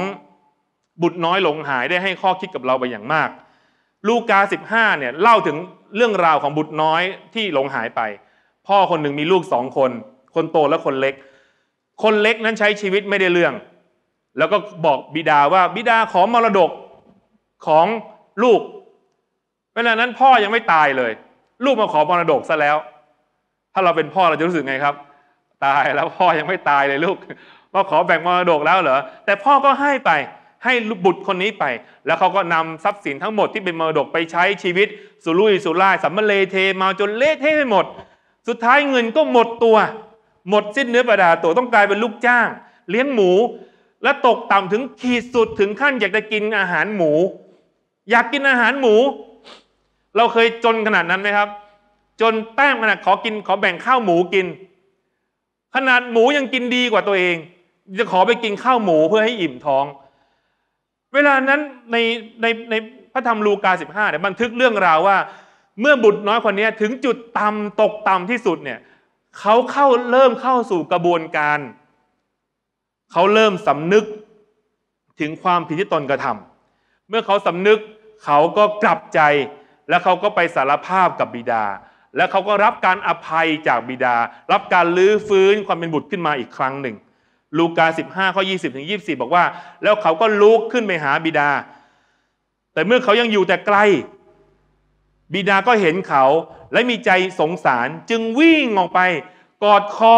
บุตรน้อยหลงหายได้ให้ข้อคิดกับเราไปอย่างมาก ลูกา15 เนี่ยเล่าถึงเรื่องราวของบุตรน้อยที่หลงหายไป พ่อคนหนึ่งมีลูกสองคน คนโตและคนเล็ก คนเล็กนั้นใช้ชีวิตไม่ได้เรื่อง แล้วก็บอกบิดาว่าบิดาขอมรดกของลูกเวลานั้นพ่อยังไม่ตายเลย ลูกมาขอมรดกซะแล้ว ถ้าเราเป็นพ่อเราจะรู้สึกไงครับ ตายแล้วพ่อยังไม่ตายเลยลูกมาขอแบ่งมรดกแล้วเหรอ แต่พ่อก็ให้ไปให้บุตรคนนี้ไป แล้วเขาก็นำทรัพย์สินทั้งหมดที่เป็นมรดกไปใช้ชีวิต สุรุ่ยสุร่าย สัมมเลเท มาจนเละเทะไปหมด สุดท้ายเงินก็หมดตัว หมดสิ้นเนื้อประดาตัว ต้องกลายเป็นลูกจ้าง เลี้ยงหมู และตกต่ำถึงขีดสุดถึงขั้นอยากจะกินอาหารหมู อยากกินอาหารหมู เราเคยจนขนาดนั้นไหมครับ จนแต้มขนาดขอกินขอแบ่งข้าวหมูกิน ขนาดหมูยังกินดีกว่าตัวเอง จะขอไปกินข้าวหมูเพื่อให้อิ่มท้องเวลานั้นในในในพระธรรมลูกา15เนี่ยบันทึกเรื่องราวว่า เมื่อบุตรน้อยคนนี้ถึงจุดต่ำตกต่ำที่สุดเนี่ยเขาเข้าเริ่มเข้าสู่กระบวนการเขาเริ่มสำนึกถึงความผิดที่ตนกระทำเมื่อเขาสำนึกเขาก็กลับใจ และเขาก็ไปสารภาพกับบิดา และเขาก็รับการอภัยจากบิดา รับการลื้อฟื้นความเป็นบุตรขึ้นมาอีกครั้งหนึ่งลูกา 15ข้อ20 ถึง24บอกว่า แล้วเขาก็ลุกขึ้นไปหาบิดา แต่เมื่อเขายังอยู่แต่ไกล บิดาก็เห็นเขาและมีใจสงสารจึงวิ่งออกไป กอดคอ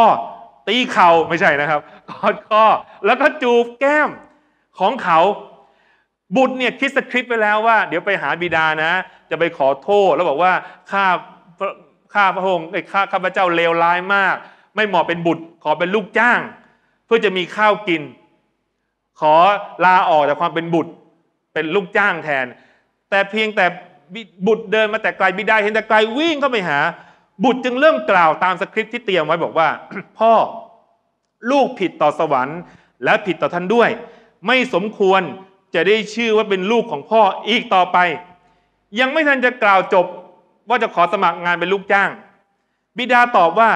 ตีเขา่าไม่ใช่นะครับ กอดคอแล้วก็จูบแก้มของเขา บุตรเนี่ยคิดสคริปต์ไปแล้วว่า เดี๋ยวไปหาบิดานะ จะไปขอโทษแล้วบอกว่า ข้าข้าพระองค์ข้าข้าพระเจ้าเลวร้ายมาก ไม่เหมาะเป็นบุตรขอเป็นลูกจ้างเพื่อจะมีข้าวกิน ขอลาออกจากความเป็นบุตรเป็นลูกจ้างแทน แต่เพียงแต่บุตรเดินมาแต่ไกลบิดาเห็นแต่ไกลวิ่งเข้าไปหาบุตรจึงเริ่มกล่าวตามสคริปที่เตรียมไว้บอกว่า พ่อลูกผิดต่อสวรรค์ และผิดต่อท่านด้วย ไม่สมควรจะได้ชื่อว่าเป็นลูกของพ่ออีกต่อไป ยังไม่ทันจะกล่าวจบว่าจะขอสมัครงานเป็นลูกจ้าง บิดาตอบว่า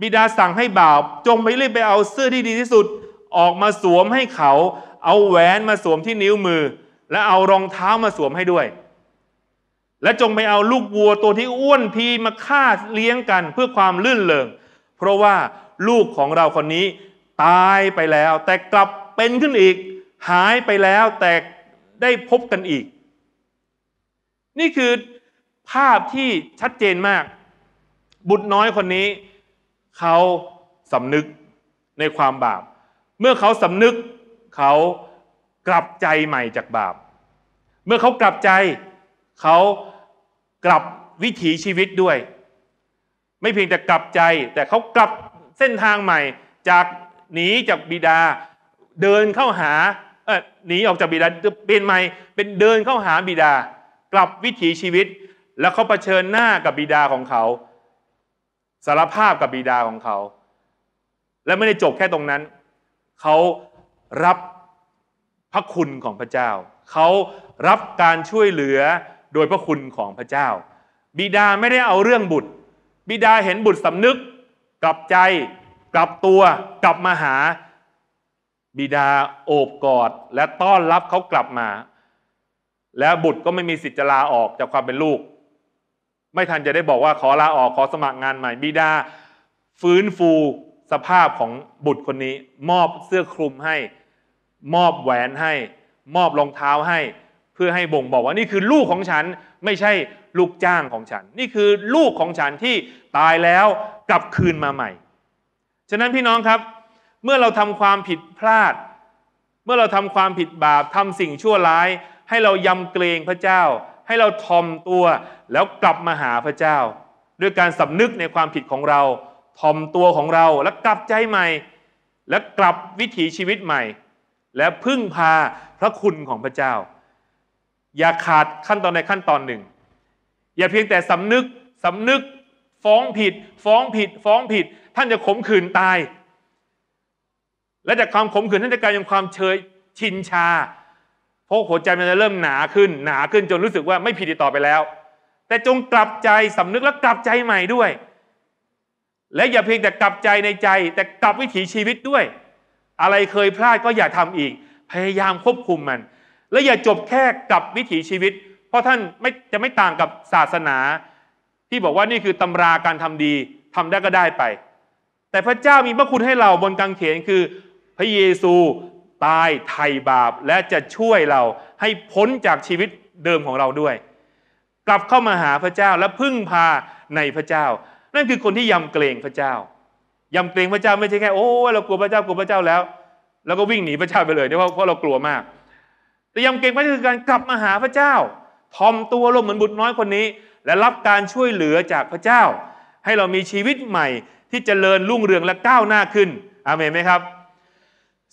บิดาสั่งให้บ่าวจงไปรีบไปเอาเสื้อที่ดีที่สุด ออกมาสวมให้เขา เอาแหวนมาสวมที่นิ้วมือ และเอารองเท้ามาสวมให้ด้วย และจงไปเอาลูกวัวตัวที่อ้วนพีมาฆ่าเลี้ยงกันเพื่อความลื่นเลงเพราะว่าลูกของเราคนนี้ตายไปแล้วแต่กลับเป็นขึ้นอีก หายไปแล้วแต่ได้พบกันอีก นี่คือภาพที่ชัดเจนมาก บุตรน้อยคนนี้เขาสำนึกในความบาป เมื่อเขาสำนึกเขากลับใจใหม่จากบาป เมื่อเขากลับใจเขากลับวิถีชีวิตด้วย ไม่เพียงแต่กลับใจ แต่เขากลับเส้นทางใหม่ จากหนีจากบิดาเดินเข้าหาหนีออกจากบิดาเป็นใหม่ เป็นเดินเข้าหาบิดา กลับวิถีชีวิต แล้วเขาเผชิญหน้ากับบิดาของเขาสารภาพกับบิดาของเขา และไม่ได้จบแค่ตรงนั้น เขารับพระคุณของพระเจ้า เขารับการช่วยเหลือโดยพระคุณของพระเจ้า บิดาไม่ได้เอาเรื่องบุตร บิดาเห็นบุตรสำนึกกลับใจกลับตัวกลับมาหา บิดาโอบกอดและต้อนรับเขากลับมา และบุตรก็ไม่มีสิทธิ์จะลาออกจากความเป็นลูกไม่ทันจะได้บอกว่าขอลาออกขอสมัครงานใหม่ บิดา ฟื้นฟูสภาพของบุตรคนนี้ มอบเสื้อคลุมให้ มอบแหวนให้ มอบรองเท้าให้ เพื่อให้บ่งบอกว่า นี่คือลูกของฉันไม่ใช่ลูกจ้างของฉัน นี่คือลูกของฉันที่ตายแล้วกลับคืนมาใหม่ฉะนั้นพี่น้องครับเมื่อเราทำความผิดพลาด เมื่อเราทำความผิดบาปทำสิ่งชั่วร้ายให้เรายำเกรงพระเจ้าให้เราทอมตัวแล้วกลับมาหาพระเจ้า ด้วยการสำนึกในความผิดของเรา ทอมตัวของเราและกลับใจใหม่ และกลับวิถีชีวิตใหม่ และพึ่งพาพระคุณของพระเจ้า อย่าขาดขั้นตอนในขั้นตอนหนึ่ง อย่าเพียงแต่สำนึกสำนึกฟ้องผิด ฟ้องผิด ฟ้องผิดท่านจะขมขื่นตาย และจากความขมขื่นท่านจะกลายเป็นความเชยชินชาเพราะหัวใจมันจะเริ่มหนาขึ้นหนาขึ้นจนรู้สึกว่าไม่ผิดต่อไปแล้ว แต่จงกลับใจสำนึกและกลับใจใหม่ด้วย และอย่าเพียงแต่กลับใจในใจ แต่กลับวิถีชีวิตด้วย อะไรเคยพลาดก็อย่าทำอีกพยายามควบคุมมัน และอย่าจบแค่กับวิถีชีวิต เพราะท่านไม่จะไม่ต่างกับศาสนา ที่บอกว่านี่คือตำราการทำดีทำได้ก็ได้ไป แต่พระเจ้ามีพระคุณให้เราบนกางเขนคือพระเยซูตายไถ่บาปและจะช่วยเราให้พ้นจากชีวิตเดิมของเราด้วย กลับเข้ามาหาพระเจ้าและพึ่งพาในพระเจ้า นั่นคือคนที่ยำเกรงพระเจ้ายำเกรงพระเจ้าไม่ใช่แค่โอ้เรากลัวพระเจ้ากลัวพระเจ้าแล้ว แล้วก็วิ่งหนีพระเจ้าไปเลยเพราะเรากลัวมาก แต่ยำเกรงพระเจ้าคือการกลับมาหาพระเจ้าทอมตัวลงเหมือนบุตรน้อยคนนี้ และรับการช่วยเหลือจากพระเจ้า ให้เรามีชีวิตใหม่ที่จเจริญรุ่งเรืองและก้าวหน้าขึ้น อาเมนไหมครับ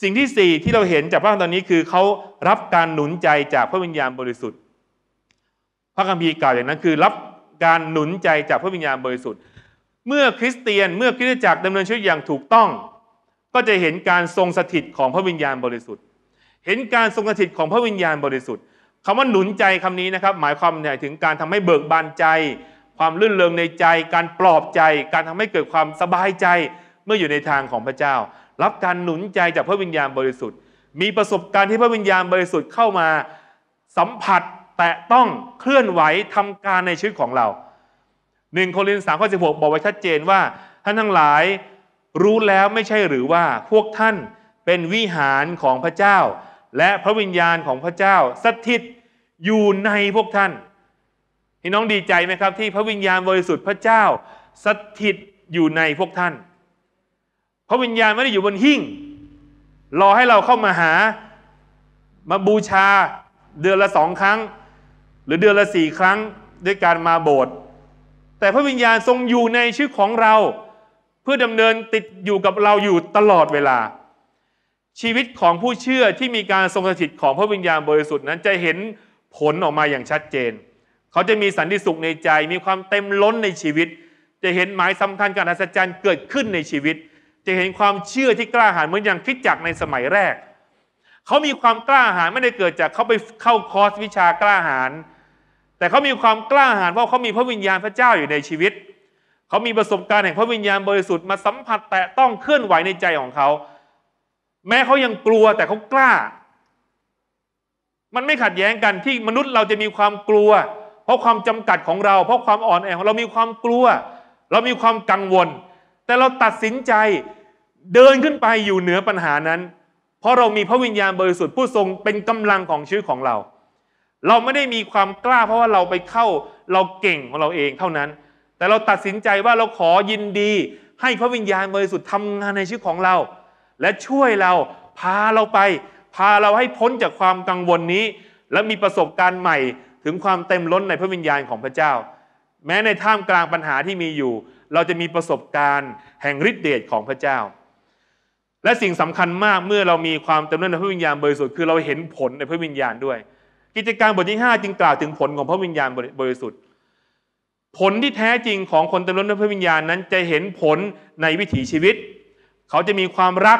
สิ่งที่สี่ที่เราเห็นจากพระภร์ตอนนี้คือเขารับการหนุนใจจากพระวิญญาณบริสุทธิ์ พระคัมภีร์กล่าวอย่างนั้นคือ รับการหนุนใจจากพระวิญญาณบริสุทธิ์ เมื่อคริสเตียนเมื่อคริสตจักรดำเนินชีวิตอย่างถูกต้อง ก็จะเห็นการทรงสถิตของพระวิญญาณบริสุทธิ์ เห็นการทรงสถิตของพระวิญญาณบริสุทธิ์คำว่าหนุนใจคำนี้นะครับหมายความหมายถึงการทำให้เบิกบานใจ ความลื่นเริงในใจ การปลอบใจ การทำให้เกิดความสบายใจเมื่ออยู่ในทางของพระเจ้ารับการหนุนใจจากพระวิญญาณบริสุทธิ์ มีประสบการณ์ที่พระวิญญาณบริสุทธิ์เข้ามาสัมผัสแตะต้องเคลื่อนไหวทำการในชีวิตของเราหนึ่งโครินธ์สามข้อสิบหกบอกไว้ชัดเจนว่าท่านทั้งหลายรู้แล้วไม่ใช่หรือว่าพวกท่านเป็นวิหารของพระเจ้า และพระวิญญาณของพระเจ้าสถิตอยู่ในพวกท่านพี่น้องดีใจไหมครับที่พระวิญญาณบริสุทธิ์พระเจ้าสถิตอยู่ในพวกท่านราะวิญญาณไม่ได้อยู่บนหิ้งรอให้เราเข้ามาหามาบูชาเดือนละสองครั้ง หรือเดือนละสี่ครั้งด้วยการมาโบสถ์แต่พระวิญญาณทรงอยู่ในชื่อของเรา เพื่อดำเนินติดอยู่กับเราอยู่ตลอดเวลา ชีวิตของผู้เชื่อที่มีการทรงสถิตของพระวิญญาณบริสุทธิ์นั้นจะเห็นผลออกมาอย่างชัดเจน เขาจะมีสันติสุขในใจ มีความเต็มล้นในชีวิต จะเห็นหมายสำคัญการอัศจรรย์เกิดขึ้นในชีวิตจะเห็นความเชื่อที่กล้าหาญเหมือนอย่างคิดจักในสมัยแรก เขามีความกล้าหาญไม่ได้เกิดจากเขาไปเข้าคอร์สวิชากล้าหาญ แต่เขามีความกล้าหาญเพราะเขามีพระวิญญาณพระเจ้าอยู่ในชีวิต เขามีประสบการณ์แห่งพระวิญญาณบริสุทธิ์มาสัมผัสแตะต้องเคลื่อนไหวในใจของเขา แม้เขายังกลัวแต่เขากล้า มันไม่ขัดแย้งกันที่มนุษย์เราจะมีความกลัว เพราะความจำกัดของเรา เพราะความอ่อนแอของเรามีความกลัว เรามีความกังวลแต่เราตัดสินใจเดินขึ้นไปอยู่เหนือปัญหานั้น เพราะเรามีพระวิญญาณบริสุทธิ์ผู้ทรงเป็นกำลังของชีวิตของเรา เราไม่ได้มีความกล้า เพราะว่าเราไปเข้าเราเก่งของเราเองเท่านั้น แต่เราตัดสินใจว่าเราขอยินดี ให้พระวิญญาณบริสุทธิ์ทำงานในชีวิตของเรา และช่วยเราพาเราไป พาเราให้พ้นจากความกังวลนนี้ และมีประสบการณ์ใหม่ ถึงความเต็มล้นในพระวิญญาณของพระเจ้า แม้ในท่ามกลางปัญหาที่มีอยู่เราจะมีประสบการณ์แห่งฤทธิเดชของพระเจ้า และสิ่งสำคัญมากเมื่อเรามีความเต็มเื้อในพระวิญญาณบริสุทธิ์คือเราเห็นผลในพระวิญญาณด้วย กิจการบทที่ 5 จึงกล่าวถึงผลของพระวิญญาณบริสุทธิ์ผลที่แท้จริงของคนเต็มล้นในพระวิญญาณนั้นจะเห็นผลในวิถีชีวิต เขาจะมีความรัก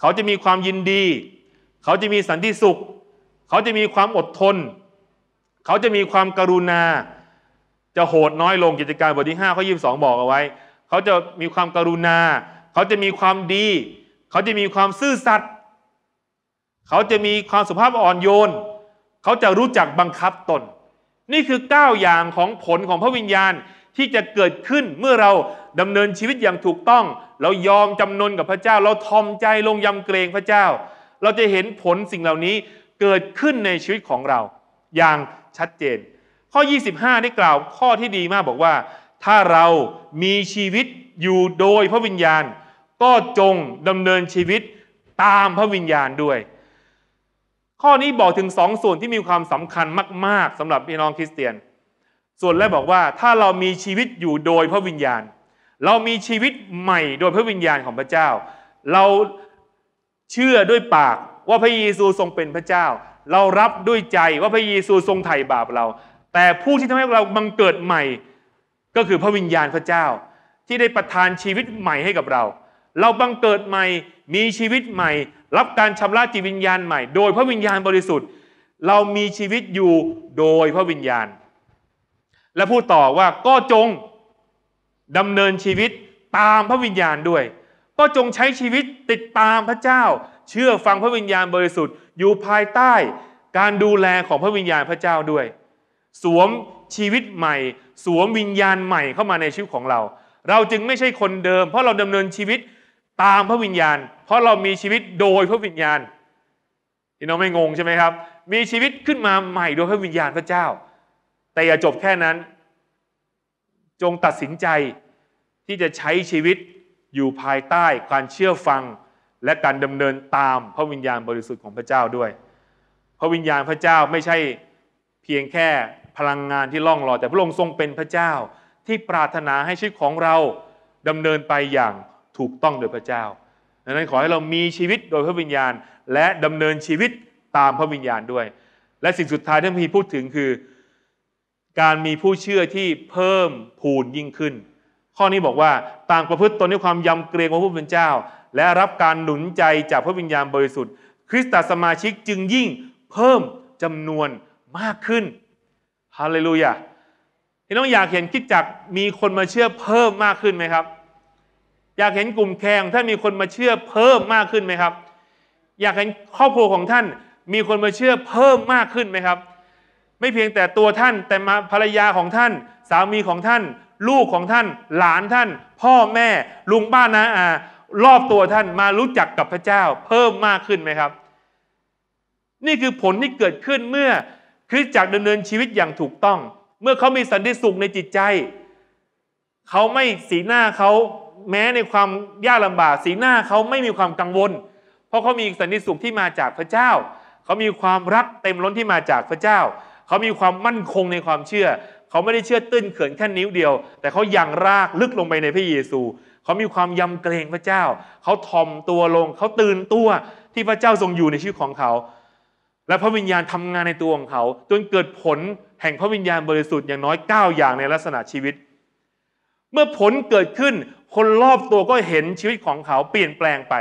เขาจะมีความยินดี เขาจะมีสันติสุข เขาจะมีความอดทน เขาจะมีความกรุณาจะโหดน้อยลงกิจการบทที่5ข้อ22 บอกเอาไว้ เขาจะมีความกรุณา เขาจะมีความดี เขาจะมีความซื่อสัตย์เขาจะมีความสุภาพอ่อนโยนเขาจะรู้จักบังคับตน นี่คือ9อย่างของผลของพระวิญญาณที่จะเกิดขึ้นเมื่อเราดำเนินชีวิตอย่างถูกต้อง เรายอมจำนนกับพระเจ้าเราทอมใจลงยำเกรงพระเจ้า เราจะเห็นผลสิ่งเหล่านี้เกิดขึ้นในชีวิตของเราอย่างชัดเจนข้อ 25 ได้กล่าว ข้อที่ดีมากบอกว่า ถ้าเรามีชีวิตอยู่โดยพระวิญญาณ ก็จงดำเนินชีวิตตามพระวิญญาณด้วย ข้อนี้บอกถึงสองส่วนที่มีความสำคัญมาก ๆสำหรับพี่น้องคริสเตียน ส่วนแรกบอกว่า ถ้าเรามีชีวิตอยู่โดยพระวิญญาณ เรามีชีวิตใหม่โดยพระวิญญาณของพระเจ้า เราเชื่อด้วยปากว่าพระเยซูทรงเป็นพระเจ้า เรารับด้วยใจว่าพระเยซูทรงไถ่บาปเราแต่ผู้ที่ทำให้เราบังเกิดใหม่ก็คือพระวิญญาณพระเจ้า ที่ได้ประทานชีวิตใหม่ให้กับเรา เราบังเกิดใหม่มีชีวิตใหม่ รับการชำระจิตวิญญาณใหม่โดยพระวิญญาณบริสุทธิ์ เรามีชีวิตอยู่โดยพระวิญญาณ และพูดต่อว่าก็จงดำเนินชีวิตตามพระวิญญาณด้วย ก็จงใช้ชีวิตติดตามพระเจ้า เชื่อฟังพระวิญญาณบริสุทธิ์ อยู่ภายใต้การดูแลของพระวิญญาณพระเจ้าด้วยสวมชีวิตใหม่ สวมวิญญาณใหม่เข้ามาในชีวิตของเรา เราจึงไม่ใช่คนเดิม เพราะเราดำเนินชีวิตตามพระวิญญาณ เพราะเรามีชีวิตโดยพระวิญญาณพี่น้องไม่งงใช่ไหมครับมีชีวิตขึ้นมาใหม่ โดยพระวิญญาณพระเจ้า แต่อย่าจบแค่นั้น จงตัดสินใจที่จะใช้ชีวิตอยู่ภายใต้การเชื่อฟังและการดำเนินตามพระวิญญาณบริสุทธิ์ของพระเจ้าด้วย พระวิญญาณพระเจ้าไม่ใช่เพียงแค่พลังงานที่ล่องลอยแต่พระองค์ทรงเป็นพระเจ้า ที่ปรารถนาให้ชีวิตของเราดำเนินไปอย่างถูกต้องโดยพระเจ้าดังนั้นขอให้เรามีชีวิตโดยพระวิญญาณ และดำเนินชีวิตตามพระวิญญาณด้วย และสิ่งสุดท้ายที่พี่พูดถึงคือการมีผู้เชื่อที่เพิ่มพูนยิ่งขึ้น ข้อนี้บอกว่าต่างประพฤติตนด้วยความยำเกรงของพระผู้เป็นเจ้า และรับการหนุนใจจากพระวิญญาณบริสุทธิ์ คริสตสมาชิกจึงยิ่งเพิ่มจำนวนมากขึ้นฮาเลลูยาพี่น้องอยากเห็นคิดจักมีคนมาเชื่อเพิ่มมากขึ้นไหมครับ อยากเห็นกลุ่มแคร์ของท่านมีคนมาเชื่อเพิ่มมากขึ้นไหมครับ อยากเห็นครอบครัวของท่าน มีคนมาเชื่อเพิ่มมากขึ้นไหมครับ ไม่เพียงแต่ตัวท่านแต่มาภรรยาของท่าน สามีของท่าน ลูกของท่าน หลานท่าน พ่อแม่ ลุงป้านะ้าอารอบตัวท่านมารู้จักกับพระเจ้าเพิ่มมากขึ้นไหมครับ นี่คือผลที่เกิดขึ้นเมื่อคริสตจักรดำเนินชีวิตอย่างถูกต้อง เมื่อเขามีสันติสุขในจิตใจเขาไม่สีหน้าเขาแม้ในความยากลำบาก สีหน้าเขาไม่มีความกังวล เพราะเขามีสันติสุขที่มาจากพระเจ้าเขามีความรักเต็มล้นที่มาจากพระเจ้า เขามีความมั่นคงในความเชื่อ เขาไม่ได้เชื่อตื้นเขินแค่นิ้วเดียว แต่เขาย่างรากลึกลงไปในพระเยซูเขามีความยำเกรงพระเจ้าเขาทอมตัวลงเขาตื่นตัวที่พระเจ้าทรงอยู่ในชีวิตของเขาและพระวิญญาณทำงานในตัวของเขา จนเกิดผลแห่งพระวิญญาณบริสุทธิ์อย่างน้อย9อย่างในลักษณะชีวิต เมื่อผลเกิดขึ้น คนรอบตัวก็เห็นชีวิตของเขาเปลี่ยนแปลงไป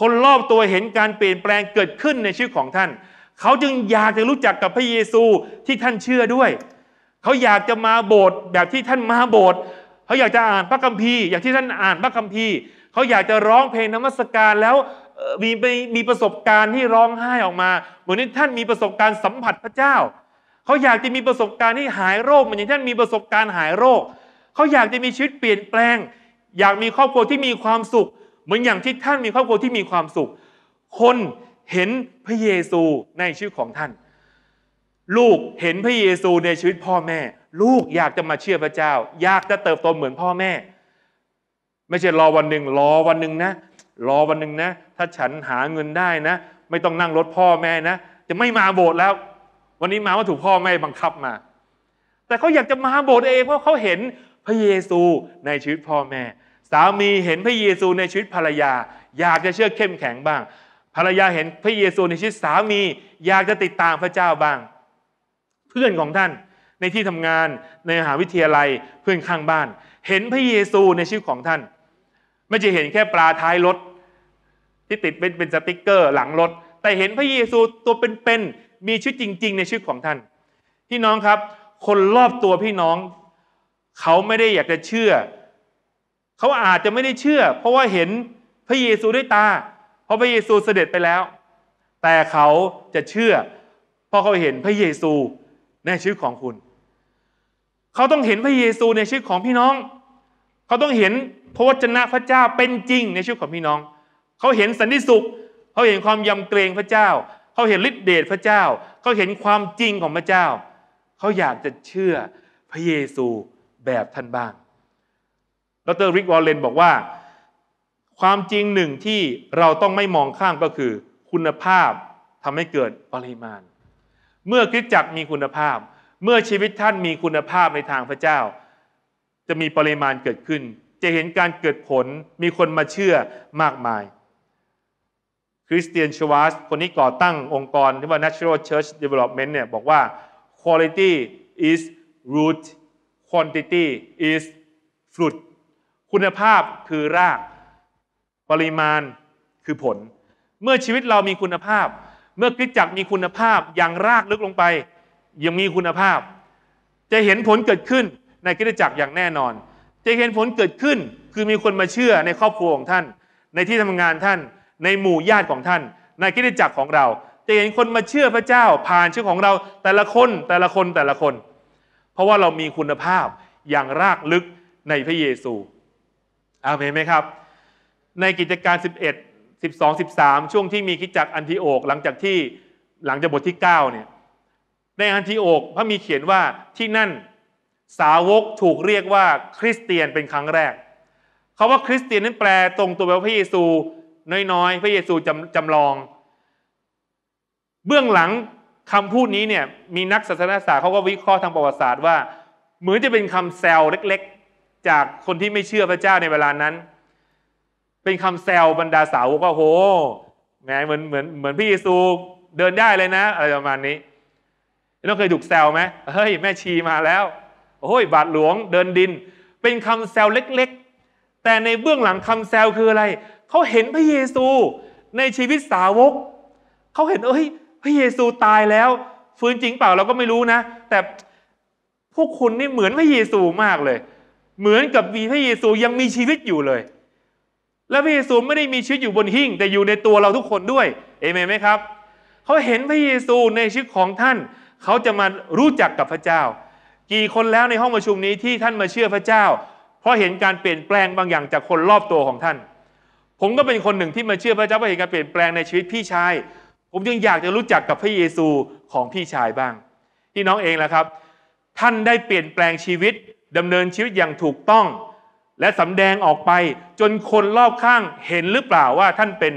คนรอบตัวเห็นการเปลี่ยนแปลงเกิดขึ้นในชีวิตของท่าน เขาจึงอยากจะรู้จักกับพระเยซูที่ท่านเชื่อด้วย เขาอยากจะมาโบสถ์แบบที่ท่านมาโบสถ์เขาอยากจะอ่านพระคัมภีร์อย่างที่ท่านอ่านพระคัมภีร์เขาอยากจะร้องเพลงนมัสการแล้วมีมีมีประสบการณ์ที่ร้องไห้ออกมาเหมือนที่ท่านมีประสบการณ์สัมผัสพระเจ้าเขาอยากจะมีประสบการณ์ที่หายโรคเหมือนอย่างท่านมีประสบการณ์หายโรคเขาอยากจะมีชีวิตเปลี่ยนแปลง อยากมีครอบครัวที่มีความสุข เหมือนอย่างที่ท่านมีครอบครัวที่มีความสุข คนเห็นพระเยซูในชีวิตของท่าน ลูกเห็นพระเยซูในชีวิตพ่อแม่ ลูกอยากจะมาเชื่อพระเจ้าอยากจะเติบโตเหมือนพ่อแม่ ไม่ใช่รอวันหนึ่งรอวันหนึ่งนะ รอวันหนึ่งนะถ้าฉันหาเงินได้นะไม่ต้องนั่งรถพ่อแม่นะจะไม่มาโบสถ์แล้ว วันนี้มาว่าถูกพ่อแม่บังคับมา แต่เขาอยากจะมาโบสถ์เอง เพราะเขาเห็นพระเยซูในชีวิตพ่อแม่ สามีเห็นพระเยซูในชีวิตภรรยาอยากจะเชื่อเข้มแข็งบ้าง ภรรยาเห็นพระเยซูในชีวิตสามีอยากจะติดตามพระเจ้าบ้างเพื่อนของท่าน ในที่ทำงานในมหาวิทยาลัยเพื่อนข้างบ้าน เห็นพระเยซูในชีวิตของท่าน ไม่ใช่เห็นแค่ปลาท้ายรถที่ติดเป็นเป็นสติกเกอร์หลังรถ แต่เห็นพระเยซูตัวเป็น ๆ มีชื่อจริง ๆ ในชื่อของท่าน พี่น้องครับ คนรอบตัวพี่น้อง เขาไม่ได้อยากจะเชื่อ เขาอาจจะไม่ได้เชื่อ เพราะว่าเห็นพระเยซูด้วยตา เพราะพระเยซูเสด็จไปแล้ว แต่เขาจะเชื่อ เพราะเขาเห็นพระเยซูในชื่อของคุณ เขาต้องเห็นพระเยซูในชื่อของพี่น้อง เขาต้องเห็นพระวจนะพระเจ้าเป็นจริงในชื่อของพี่น้องเขาเห็นสันติสุข เขาเห็นความยำเกรงพระเจ้า เขาเห็นฤทธิเดชพระเจ้า เขาเห็นความจริงของพระเจ้า เขาอยากจะเชื่อพระเยซูแบบท่านบ้างดรริกวอลเลนบอกว่าความจริงหนึ่งที่เราต้องไม่มองข้ามก็คือ คุณภาพทำให้เกิดปริมาณ เมื่อคริสจักรมีคุณภาพ เมื่อชีวิตท่านมีคุณภาพในทางพระเจ้า จะมีปริมาณเกิดขึ้น จะเห็นการเกิดผลมีคนมาเชื่อมากมายคริสเตียนชวาส คนนี้ก่อตั้งองค์กร ที่ว่า Natural Church Development เนี่ยบอกว่า quality is root quantity is fruit คุณภาพคือรากปริมาณคือผล เมื่อชีวิตเรามีคุณภาพ เมื่อคริสจักรมีคุณภาพอย่างรากลึกลงไปยังมีคุณภาพ จะเห็นผลเกิดขึ้นในคริสจักรอย่างแน่นอน จะเห็นผลเกิดขึ้นคือมีคนมาเชื่อในครอบครัวของท่าน ในที่ทำงานท่านในหมู่ญาติของท่านในกิจจักรของเราจะเห็นคนมาเชื่อพระเจ้า ผ่านชื่อของเราแต่ละคนแต่ละคนแต่ละคน เพราะว่าเรามีคุณภาพอย่างรากลึกในพระเยซูอาเมนไหมครับ ในกิจการ 11 12 13 ช่วงที่มีกิจจักรอันทิโอกหลังจากที่หลังจากบทที่9เนี่ยในอันทิโอกพระมีเขียนว่าที่นั่นสาวกถูกเรียกว่าคริสเตียนเป็นครั้งแรกคาว่าคริสเตียนนั้นแปลตรงตัวแปลว่าพระเยซูน้อย ๆ พระเยซูจำจำลอง เบื้องหลังคำพูดนี้เนี่ย มีนักศาสนาศาสตร์เขาก็วิเคราะห์ทางประวัติศาสตร์ว่า เหมือนจะเป็นคำแซวเล็กๆ จากคนที่ไม่เชื่อพระเจ้าในเวลานั้น เป็นคำแซวบรรดาสาวกว่าโหแหมเหมือนเหมือนเหมือนพี่เยซูเดินได้เลยนะ อะไรประมาณนี้น้องเคยถูกแซวไหมเฮ้ย แม่ชีมาแล้วโอ้ยบาทหลวง เดินดิน เป็นคำแซวเล็กๆ แต่ในเบื้องหลังคำแซวคืออะไรเขาเห็นพระเยซูในชีวิตสาวก เขาเห็นเอ้ยพระเยซูตายแล้ว ฟื้นจริงเปล่าเราก็ไม่รู้นะ แต่พวกคุณนี่เหมือนพระเยซูมากเลย เหมือนกับมีพระเยซูยังมีชีวิตอยู่เลย และพระเยซูไม่ได้มีชีวิตอยู่บนหิ้ง แต่อยู่ในตัวเราทุกคนด้วยเอเมนไหมครับ เขาเห็นพระเยซูในชีวิตของท่าน เขาจะมารู้จักกับพระเจ้า กี่คนแล้วในห้องประชุมนี้ที่ท่านมาเชื่อพระเจ้า เพราะเห็นการเปลี่ยนแปลงบางอย่างจากคนรอบตัวของท่านผมก็เป็นคนหนึ่งที่มาเชื่อพระเจ้าเพร่ะเห็นการเปลี่ยนแปลงในชีวิตพี่ชาย ผมจึงอยากจะรู้จักกับพระเยซูของพี่ชายบ้างพี่น้องเองล่ะครับ ท่านได้เปลี่ยนแปลงชีวิตดำเนินชีวิตอย่างถูกต้อง และสาแดงออกไปจนคนรอบข้างเห็นหรือเปล่าว่าท่านเป็น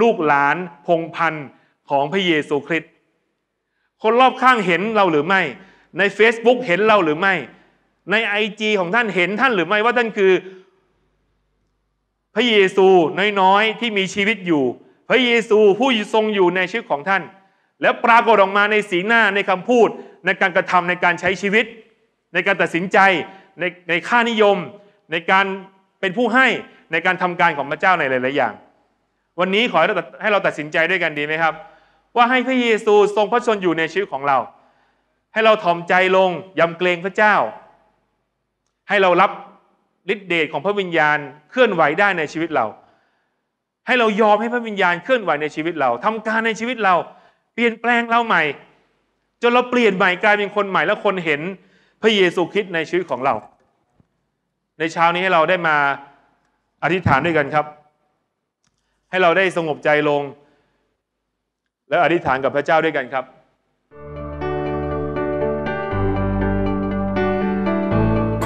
ลูกหลานพงพันธ์ของพระเยซูคริสต์คนรอบข้างเห็นเราหรือไม่ ใน Facebook เห็นเราหรือไม่ในไอจของท่านเห็นท่านหรือไม่ว่าท่านคือพระเยซูน้อยๆ ที่มีชีวิตอยู่ พระเยซูผู้ทรงอยู่ในชีวิตของท่าน และปรากฏออกมาในสีหน้าในคำพูดในการกระทำในการใช้ชีวิต ในการตัดสินใจในในค่านิยมในการเป็นผู้ให้ในการทำการของพระเจ้าในหลาย ๆ อย่าง วันนี้ขอให้เราให้เราตัดสินใจด้วยกันดีไหมครับ ว่าให้พระเยซูทรงพระชนอยู่ในชีวิตของเรา ให้เราถ่อมใจลงยำเกรงพระเจ้า ให้เรารับฤทธิเดชของพระวิญญาณเคลื่อนไหวได้ในชีวิตเรา ให้เรายอมให้พระวิญญาณเคลื่อนไหวในชีวิตเรา ทำการในชีวิตเราเปลี่ยนแปลงเราใหม่ จนเราเปลี่ยนใหม่กลายเป็นคนใหม่แล้วคนเห็นพระเยซูคริสต์ในชีวิตของเรา ในเช้านี้ให้เราได้มาอธิษฐานด้วยกันครับ ให้เราได้สงบใจลง และอธิษฐานกับพระเจ้าด้วยกันครับ